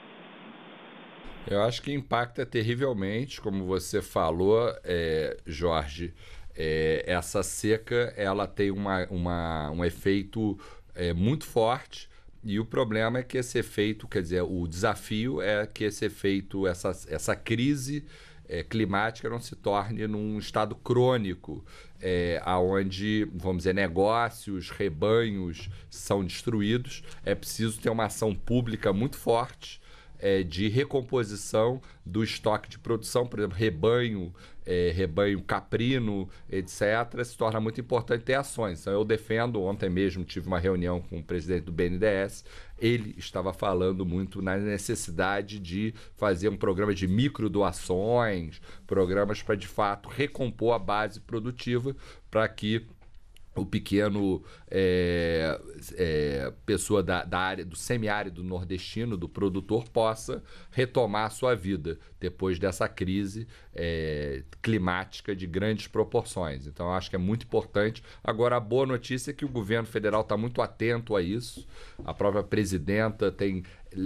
Eu acho que impacta terrivelmente, como você falou, é, Jorge. É, essa seca ela tem uma, uma um efeito é, muito forte e o problema é que esse efeito, quer dizer, o desafio é que esse efeito, essa, essa crise é, climática não se torne num estado crônico é, aonde, vamos dizer, negócios, rebanhos são destruídos, é preciso ter uma ação pública muito forte é, de recomposição do estoque de produção, por exemplo, rebanho, é, rebanho caprino, etc., se torna muito importante ter ações. Então, eu defendo, ontem mesmo tive uma reunião com o presidente do BNDES, ele estava falando muito na necessidade de fazer um programa de micro doações, programas para de fato recompor a base produtiva para que o pequeno é, é, pessoa da, da, área do semiárido nordestino, do produtor, possa retomar a sua vida depois dessa crise é, climática de grandes proporções. Então, acho que é muito importante. Agora, a boa notícia é que o governo federal está muito atento a isso. A própria presidenta tem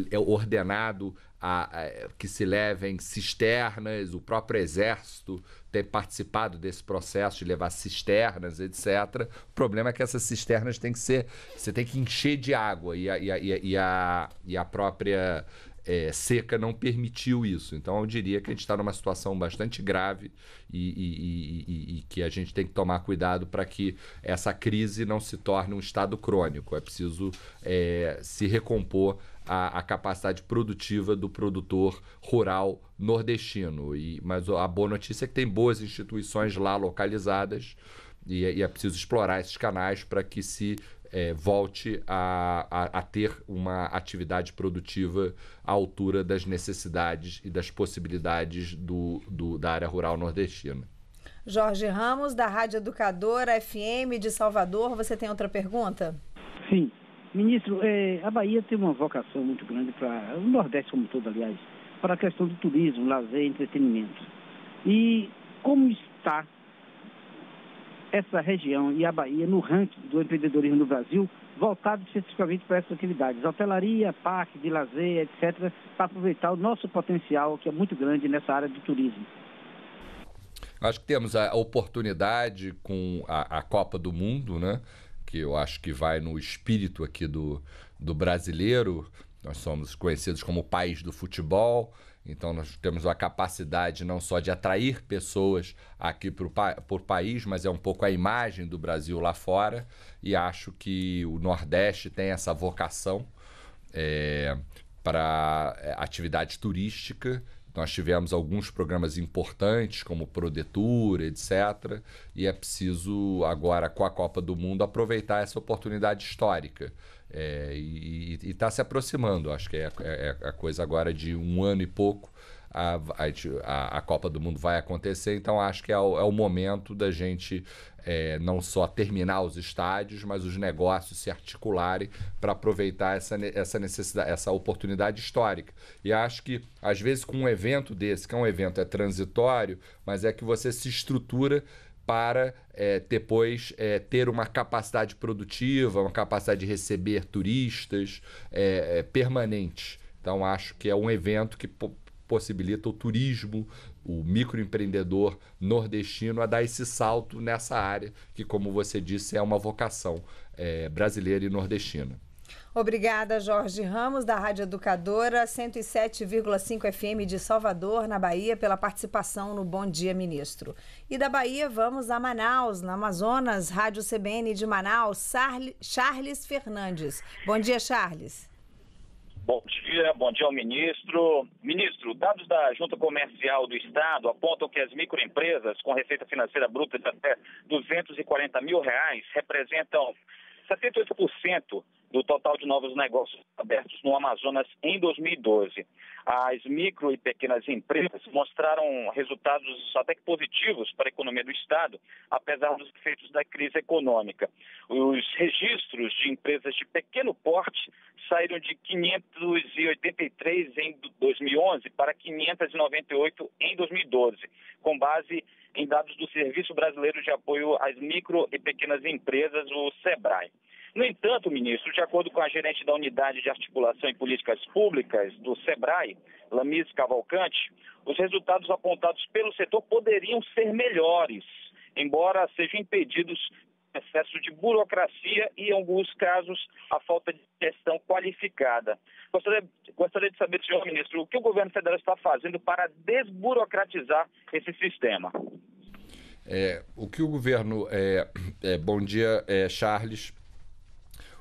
é, ordenado a, a, que se levem cisternas, o próprio exército ter participado desse processo de levar cisternas, etc. O problema é que essas cisternas têm que ser. Você tem que encher de água e a, e a, e a, e a própria. É, seca não permitiu isso. Então, eu diria que a gente está numa situação bastante grave e, e, e, e, que a gente tem que tomar cuidado para que essa crise não se torne um estado crônico. É preciso é, se recompor a, a, capacidade produtiva do produtor rural nordestino. E, mas a boa notícia é que tem boas instituições lá localizadas e, é, e é preciso explorar esses canais para que se é, volte a, a, a, ter uma atividade produtiva à altura das necessidades e das possibilidades do, do da área rural nordestina. Jorge Ramos, da Rádio Educadora FM de Salvador, você tem outra pergunta? Sim, Ministro, é, a Bahia tem uma vocação muito grande para, o Nordeste como todo, aliás, para a questão do turismo, lazer, entretenimento. E como está essa região e a Bahia no ranking do empreendedorismo no Brasil, voltado especificamente para essas atividades, hotelaria, parque de lazer, etc., para aproveitar o nosso potencial, que é muito grande nessa área de turismo. Acho que temos a oportunidade com a, a Copa do Mundo, né? que eu acho que vai no espírito aqui do, do brasileiro. Nós somos conhecidos como país do futebol, então nós temos a capacidade não só de atrair pessoas aqui para o país, mas é um pouco a imagem do Brasil lá fora. E acho que o Nordeste tem essa vocação é, eh, para eh, atividade turística nós tivemos alguns programas importantes, como Prodetura, etc. E é preciso, agora com a Copa do Mundo, aproveitar essa oportunidade histórica. É, e está se aproximando, acho que é, é, é, a coisa agora de um ano e pouco. A, a, a Copa do Mundo vai acontecer, então acho que é o, é o momento da gente é, não só terminar os estádios, mas os negócios se articularem para aproveitar essa, essa necessidade, essa oportunidade histórica. E acho que, às vezes, com um evento desse, que é um evento é transitório, mas é que você se estrutura para é, depois é, ter uma capacidade produtiva, uma capacidade de receber turistas é, é Então, acho que é um evento que possibilita o turismo o microempreendedor nordestino a dar esse salto nessa área, que, como você disse, é uma vocação é, brasileira e nordestina. Obrigada, Jorge Ramos, da Rádio Educadora 107,5 FM de Salvador, na Bahia, pela participação no Bom Dia Ministro. E da Bahia, vamos a Manaus, na Amazonas, Rádio CBN de Manaus, Charles Fernandes. Bom dia, Charles. Bom dia, bom dia ao ministro. Ministro, dados da Junta Comercial do Estado apontam que as microempresas com receita financeira bruta de até 240 mil reais representam 78% do total de novos negócios abertos no Amazonas em 2012. As micro e pequenas empresas mostraram resultados até que positivos para a economia do Estado, apesar dos efeitos da crise econômica. Os registros de empresas de pequeno porte saíram de 583 em 2011 para 598 em 2012, com base em dados do Serviço Brasileiro de Apoio às Micro e Pequenas Empresas, o SEBRAE. No entanto, ministro, de acordo com a gerente da Unidade de Articulação e Políticas Públicas do SEBRAE, Lamis Cavalcante, os resultados apontados pelo setor poderiam ser melhores, embora sejam impedidos excesso de burocracia e, em alguns casos, a falta de gestão qualificada. Gostaria, gostaria de saber, senhor ministro, o que o governo federal está fazendo para desburocratizar esse sistema? É, o que o governo. É, é, bom dia, é, Charles.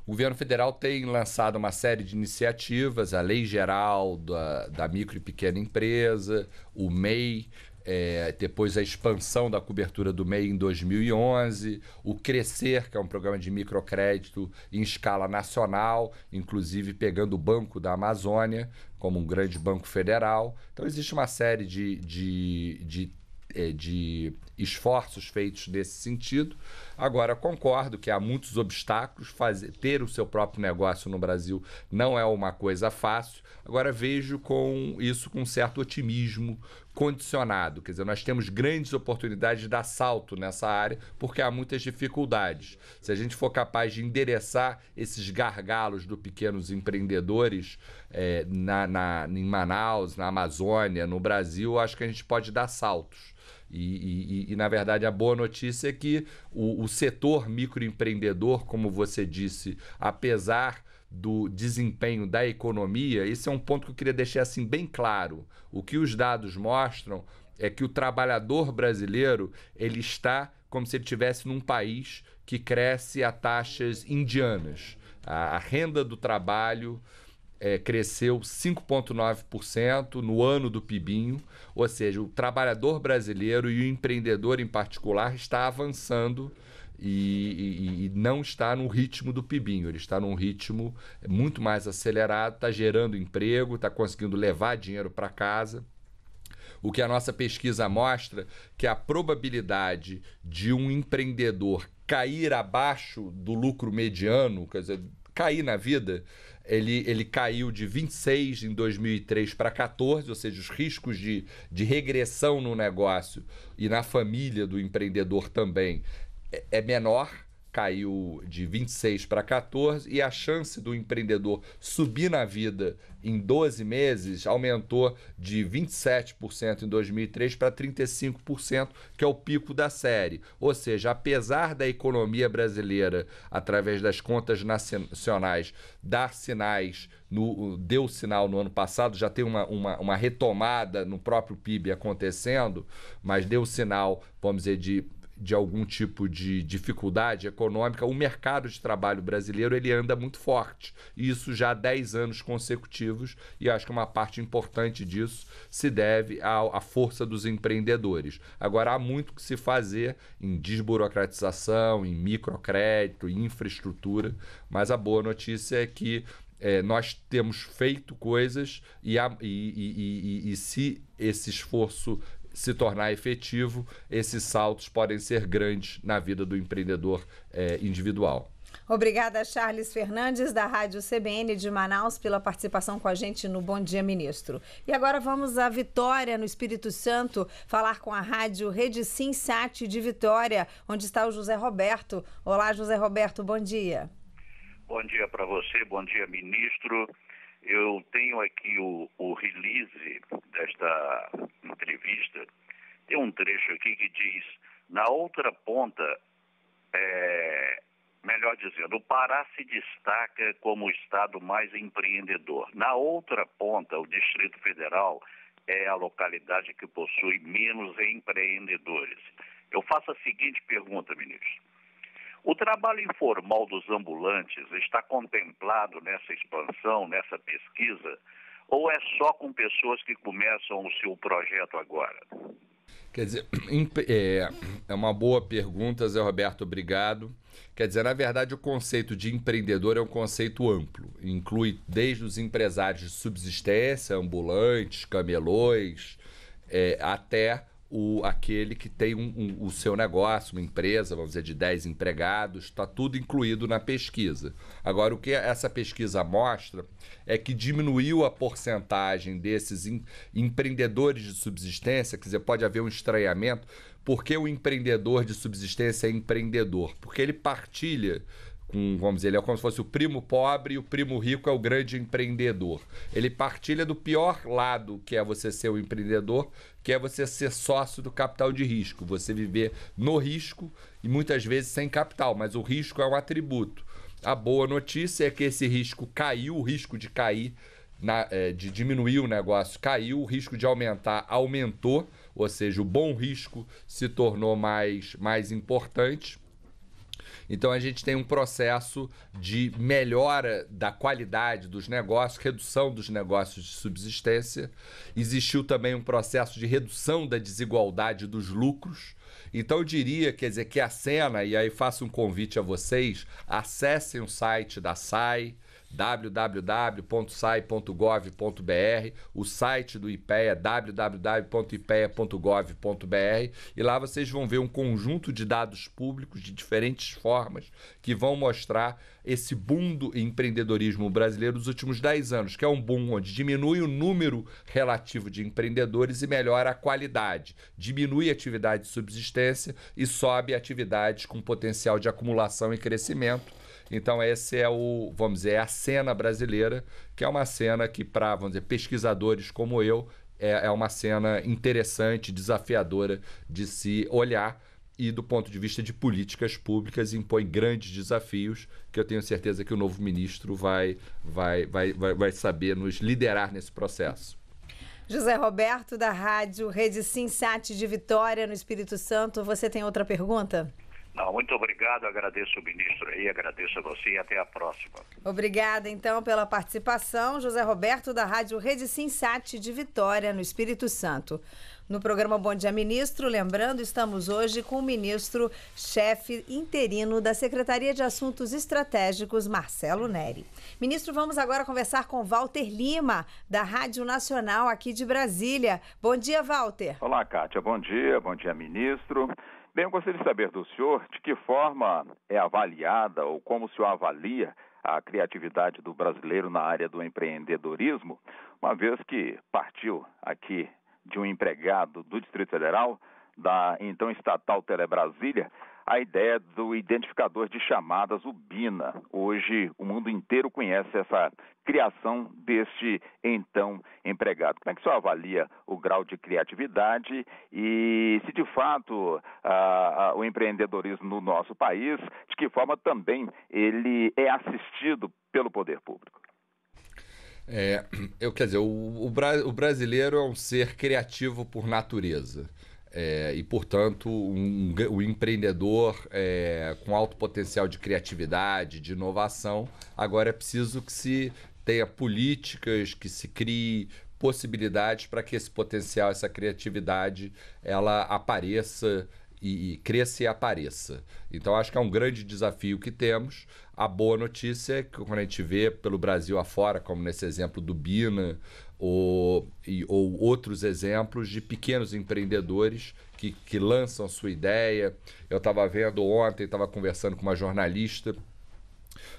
O governo federal tem lançado uma série de iniciativas, a Lei Geral da, da Micro e Pequena Empresa, o MEI, é, depois a expansão da cobertura do MEI em 2011, o Crescer, que é um programa de microcrédito em escala nacional, inclusive pegando o Banco da Amazônia como um grande banco federal. Então, existe uma série de, de, de, é, de, de esforços feitos nesse sentido. Agora, concordo que há muitos obstáculos, fazer, ter o seu próprio negócio no Brasil não é uma coisa fácil. Agora, vejo com isso com certo otimismo condicionado. Quer dizer, nós temos grandes oportunidades de dar salto nessa área, porque há muitas dificuldades. Se a gente for capaz de endereçar esses gargalos do pequenos empreendedores é, na, na, em Manaus, na Amazônia, no Brasil, acho que a gente pode dar saltos. E, e, e, na verdade, a boa notícia é que o, o setor microempreendedor, como você disse, apesar do desempenho da economia, esse é um ponto que eu queria deixar assim bem claro. O que os dados mostram é que o trabalhador brasileiro ele está como se ele estivesse num país que cresce a taxas indianas. a renda do trabalho é, cresceu 5,9% no ano do PIBinho, ou seja, o trabalhador brasileiro e o empreendedor em particular está avançando e, e, e, não está no ritmo do PIBinho, ele está num ritmo muito mais acelerado, está gerando emprego, está conseguindo levar dinheiro para casa. O que a nossa pesquisa mostra que a probabilidade de um empreendedor cair abaixo do lucro mediano, quer dizer, cair na vida, ele, ele caiu de 26 em 2003 para 14, ou seja, os riscos de, de regressão no negócio e na família do empreendedor também é, é menor caiu de 26 para 14 e a chance do empreendedor subir na vida em 12 meses aumentou de 27% em 2003 para 35%, que é o pico da série. Ou seja, apesar da economia brasileira, através das contas nacionais, dar sinais, no, deu sinal no ano passado, já tem uma, uma, uma retomada no próprio PIB acontecendo, mas deu sinal, vamos dizer, de de algum tipo de dificuldade econômica, o mercado de trabalho brasileiro ele anda muito forte. Isso já há 10 anos consecutivos, e acho que uma parte importante disso se deve à, à força dos empreendedores. Agora, há muito que se fazer em desburocratização, em microcrédito, em infraestrutura, mas a boa notícia é que é, nós temos feito coisas e, a, e, e, e, se esse esforço se tornar efetivo, esses saltos podem ser grandes na vida do empreendedor é, individual. Obrigada, Charles Fernandes, da Rádio CBN de Manaus, pela participação com a gente no Bom Dia Ministro. E agora vamos a Vitória, no Espírito Santo, falar com a Rádio Rede SimSat de Vitória, onde está o José Roberto. Olá, José Roberto, bom dia. Bom dia para você, bom dia, ministro. Eu tenho aqui o, o release desta entrevista. Tem um trecho aqui que diz: na outra ponta, é, melhor dizendo, o Pará se destaca como o estado mais empreendedor. Na outra ponta, o Distrito Federal é a localidade que possui menos empreendedores. Eu faço a seguinte pergunta, ministro. O trabalho informal dos ambulantes está contemplado nessa expansão, nessa pesquisa, ou é só com pessoas que começam o seu projeto agora? Quer dizer, é, é uma boa pergunta, Zé Roberto, obrigado. Quer dizer, na verdade, o conceito de empreendedor é um conceito amplo. Inclui desde os empresários de subsistência, ambulantes, camelões, é, até o, aquele que tem um, um, o seu negócio, uma empresa, vamos dizer, de 10 empregados, está tudo incluído na pesquisa. Agora, o que essa pesquisa mostra é que diminuiu a porcentagem desses em, empreendedores de subsistência, quer dizer, pode haver um estranhamento, porque o empreendedor de subsistência é empreendedor? Porque ele partilha com, vamos dizer, ele é como se fosse o primo pobre e o primo rico é o grande empreendedor. Ele partilha do pior lado, que é você ser o um empreendedor, que é você ser sócio do capital de risco, você viver no risco e muitas vezes sem capital, mas o risco é um atributo. A boa notícia é que esse risco caiu, o risco de cair, na, é, de diminuir o negócio caiu, o risco de aumentar aumentou, ou seja, o bom risco se tornou mais, mais importante então a gente tem um processo de melhora da qualidade dos negócios, redução dos negócios de subsistência. Existiu também um processo de redução da desigualdade dos lucros. Então eu diria, quer dizer, que a cena, e aí faço um convite a vocês, acessem o site da SAI, www.sai.gov.br. O site do IPEA é www.ipea.gov.br e lá vocês vão ver um conjunto de dados públicos de diferentes formas que vão mostrar esse boom do empreendedorismo brasileiro dos últimos 10 anos, que é um boom onde diminui o número relativo de empreendedores e melhora a qualidade, diminui a atividade de subsistência e sobe atividades com potencial de acumulação e crescimento então, esse é o, vamos dizer, é a cena brasileira, que é uma cena que, para, vamos dizer, pesquisadores como eu, é, é uma cena interessante, desafiadora de se olhar e do ponto de vista de políticas públicas impõe grandes desafios que eu tenho certeza que o novo ministro vai, vai, vai, vai, vai saber nos liderar nesse processo. José Roberto, da Rádio Rede Sinsat de Vitória, no Espírito Santo, você tem outra pergunta? Não, muito obrigado, agradeço o ministro aí, agradeço a você e até a próxima. Obrigada, então, pela participação, José Roberto, da Rádio Rede Sinsat de Vitória, no Espírito Santo. No programa Bom Dia Ministro, lembrando, estamos hoje com o ministro chefe interino da Secretaria de Assuntos Estratégicos, Marcelo Neri. Ministro, vamos agora conversar com Walter Lima, da Rádio Nacional aqui de Brasília. Bom dia, Walter. Olá, Kátia. Bom dia, bom dia, ministro. Bem, eu gostaria de saber do senhor de que forma é avaliada ou como o senhor avalia a criatividade do brasileiro na área do empreendedorismo, uma vez que partiu aqui de um empregado do Distrito Federal, da então estatal Telebrasília, a ideia do identificador de chamadas, o BINA. Hoje, o mundo inteiro conhece essa criação deste então empregado. Como é que você avalia o grau de criatividade e se de fato a, a, o empreendedorismo no nosso país, de que forma também ele é assistido pelo poder público? É, eu quer dizer, o, o, o brasileiro é um ser criativo por natureza. É, e, portanto, um, um empreendedor é, com alto potencial de criatividade, de inovação, agora é preciso que se tenha políticas, que se crie possibilidades para que esse potencial, essa criatividade, ela apareça e, e cresça e apareça. Então, acho que é um grande desafio que temos. A boa notícia é que quando a gente vê pelo Brasil afora, como nesse exemplo do Bina, ou, e, ou outros exemplos de pequenos empreendedores que, que lançam sua ideia. Eu estava vendo ontem, estava conversando com uma jornalista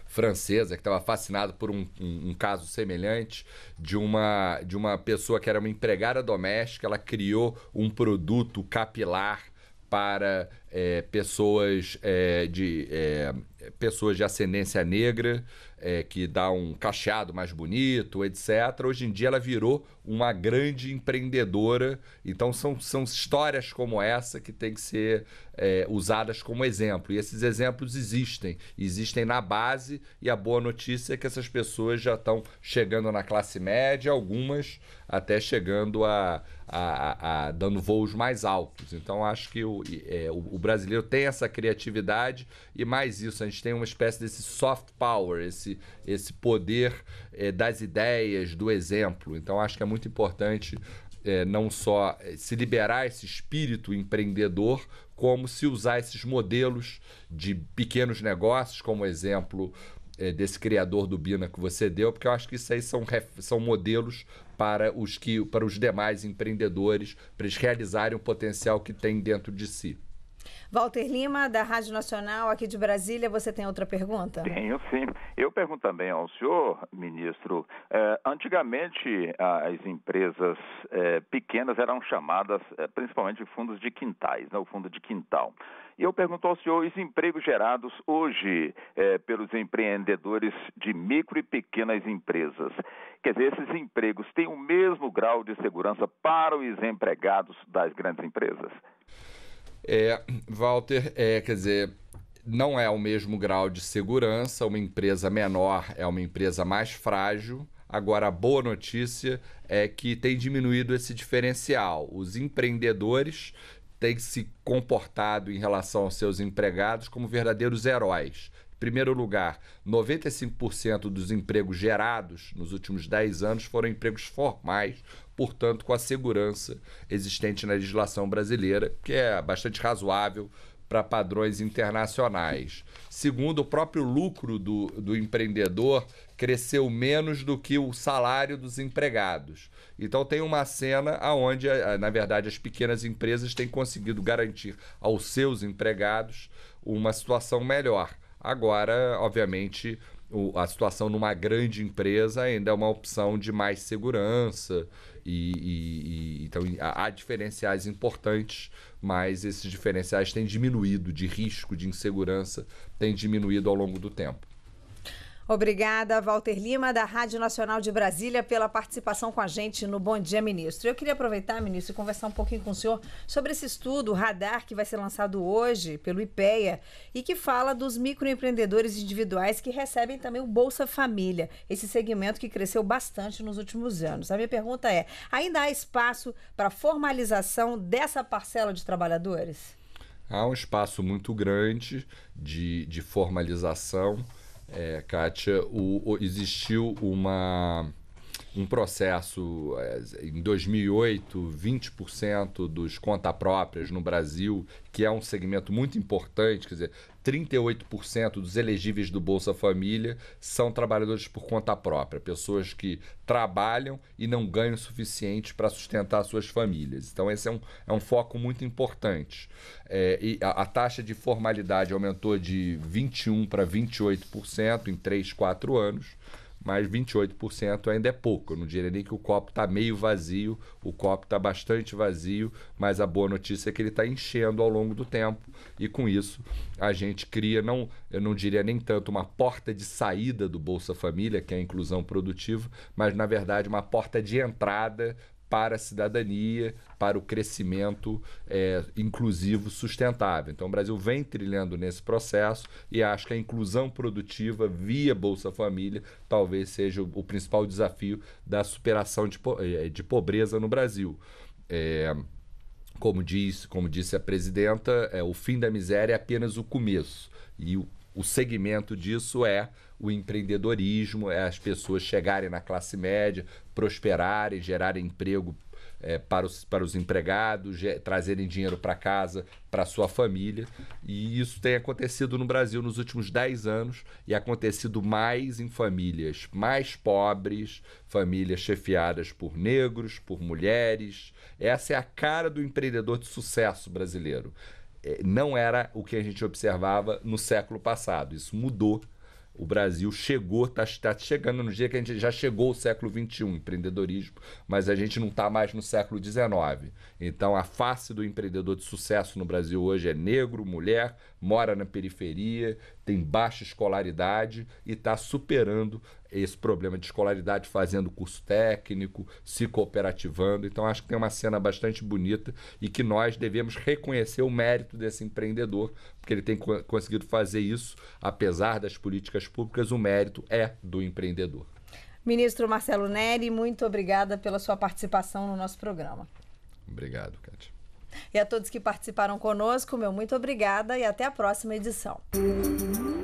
francesa que estava fascinada por um, um, um, caso semelhante de uma, de uma pessoa que era uma empregada doméstica, ela criou um produto capilar para é, pessoas, é, de, é, pessoas de ascendência negra, é, que dá um cacheado mais bonito, etc. Hoje em dia ela virou uma grande empreendedora. Então, são, são histórias como essa que tem que ser é, usadas como exemplo. E esses exemplos existem, existem na base. E a boa notícia é que essas pessoas já estão chegando na classe média, algumas até chegando a, a, a, a dando voos mais altos. Então, acho que o, é, o, o brasileiro tem essa criatividade e mais isso, a gente tem uma espécie desse soft power, esse, esse poder é, das ideias, do exemplo. Então, acho que é muito importante é, não só eh, se liberar esse espírito empreendedor, como se usar esses modelos de pequenos negócios, como exemplo é, desse criador do Bina que você deu, porque eu acho que isso aí são, são modelos para os, que, para os demais empreendedores, para eles realizarem o potencial que têm dentro de si. Walter Lima, da Rádio Nacional, aqui de Brasília, você tem outra pergunta? Tenho, sim. Eu pergunto também ao senhor, ministro. Eh, antigamente, as empresas eh, pequenas eram chamadas eh, principalmente de fundos de quintais, né, o fundo de quintal. E eu pergunto ao senhor, os empregos gerados hoje eh, pelos empreendedores de micro e pequenas empresas, quer dizer, esses empregos têm o mesmo grau de segurança para os empregados das grandes empresas? É, Walter, é, quer dizer, não é o mesmo grau de segurança, uma empresa menor é uma empresa mais frágil. Agora, a boa notícia é que tem diminuído esse diferencial. Os empreendedores têm se comportado em relação aos seus empregados como verdadeiros heróis. Em primeiro lugar, 95% dos empregos gerados nos últimos 10 anos foram empregos formais, portanto, com a segurança existente na legislação brasileira, que é bastante razoável para padrões internacionais. Segundo, o próprio lucro do, do empreendedor cresceu menos do que o salário dos empregados. Então tem uma cena onde, eh, na verdade, as pequenas empresas têm conseguido garantir aos seus empregados uma situação melhor. Agora, obviamente, a situação numa grande empresa ainda é uma opção de mais segurança e, e, então há diferenciais importantes, mas esses diferenciais têm diminuído de risco, de insegurança, têm diminuído ao longo do tempo. Obrigada, Walter Lima, da Rádio Nacional de Brasília, pela participação com a gente no Bom Dia, ministro. Eu queria aproveitar, ministro, e conversar um pouquinho com o senhor sobre esse estudo, o radar, que vai ser lançado hoje pelo IPEA e que fala dos microempreendedores individuais que recebem também o Bolsa Família, esse segmento que cresceu bastante nos últimos anos. A minha pergunta é: ainda há espaço para formalização dessa parcela de trabalhadores? Há um espaço muito grande de, de formalização é, Kátia, o, o, existiu uma um processo eh, em 2008, 20% dos conta próprias no Brasil, que é um segmento muito importante, quer dizer, 38% dos elegíveis do Bolsa Família são trabalhadores por conta própria, pessoas que trabalham e não ganham o suficiente para sustentar suas famílias. Então, esse é um, é um foco muito importante. É, e a, a taxa de formalidade aumentou de 21% para 28% em 3, 4 anos mas 28% ainda é pouco. Eu não diria nem que o copo está meio vazio, o copo está bastante vazio, mas a boa notícia é que ele está enchendo ao longo do tempo e com isso a gente cria, não, eu não diria nem tanto uma porta de saída do Bolsa Família, que é a inclusão produtiva, mas na verdade uma porta de entrada para a cidadania, para o crescimento é, inclusivo sustentável. Então, o Brasil vem trilhando nesse processo e acho que a inclusão produtiva via Bolsa Família talvez seja o, o principal desafio da superação de, é, é, de pobreza no Brasil. É, como, diz, como disse a presidenta, é, o fim da miséria é apenas o começo. E o o segmento disso é o empreendedorismo, é as pessoas chegarem na classe média, prosperarem, gerarem emprego é, para, os, para os empregados, trazerem dinheiro para casa, para sua família. E isso tem acontecido no Brasil nos últimos 10 anos e acontecido mais em famílias mais pobres, famílias chefiadas por negros, por mulheres. Essa é a cara do empreendedor de sucesso brasileiro. É, não era o que a gente observava no século passado. Isso mudou. O Brasil chegou, está tá chegando no dia que a gente já chegou ao século XXI, empreendedorismo, mas a gente não está mais no século XIX. Então, a face do empreendedor de sucesso no Brasil hoje é negro, mulher, mora na periferia, tem baixa escolaridade e está superando esse problema de escolaridade fazendo curso técnico, se cooperativando. Então, acho que tem uma cena bastante bonita e que nós devemos reconhecer o mérito desse empreendedor, porque ele tem co conseguido fazer isso, apesar das políticas públicas, o mérito é do empreendedor. Ministro Marcelo Neri, muito obrigada pela sua participação no nosso programa. Obrigado, Cátia. E a todos que participaram conosco, meu muito obrigada e até a próxima edição.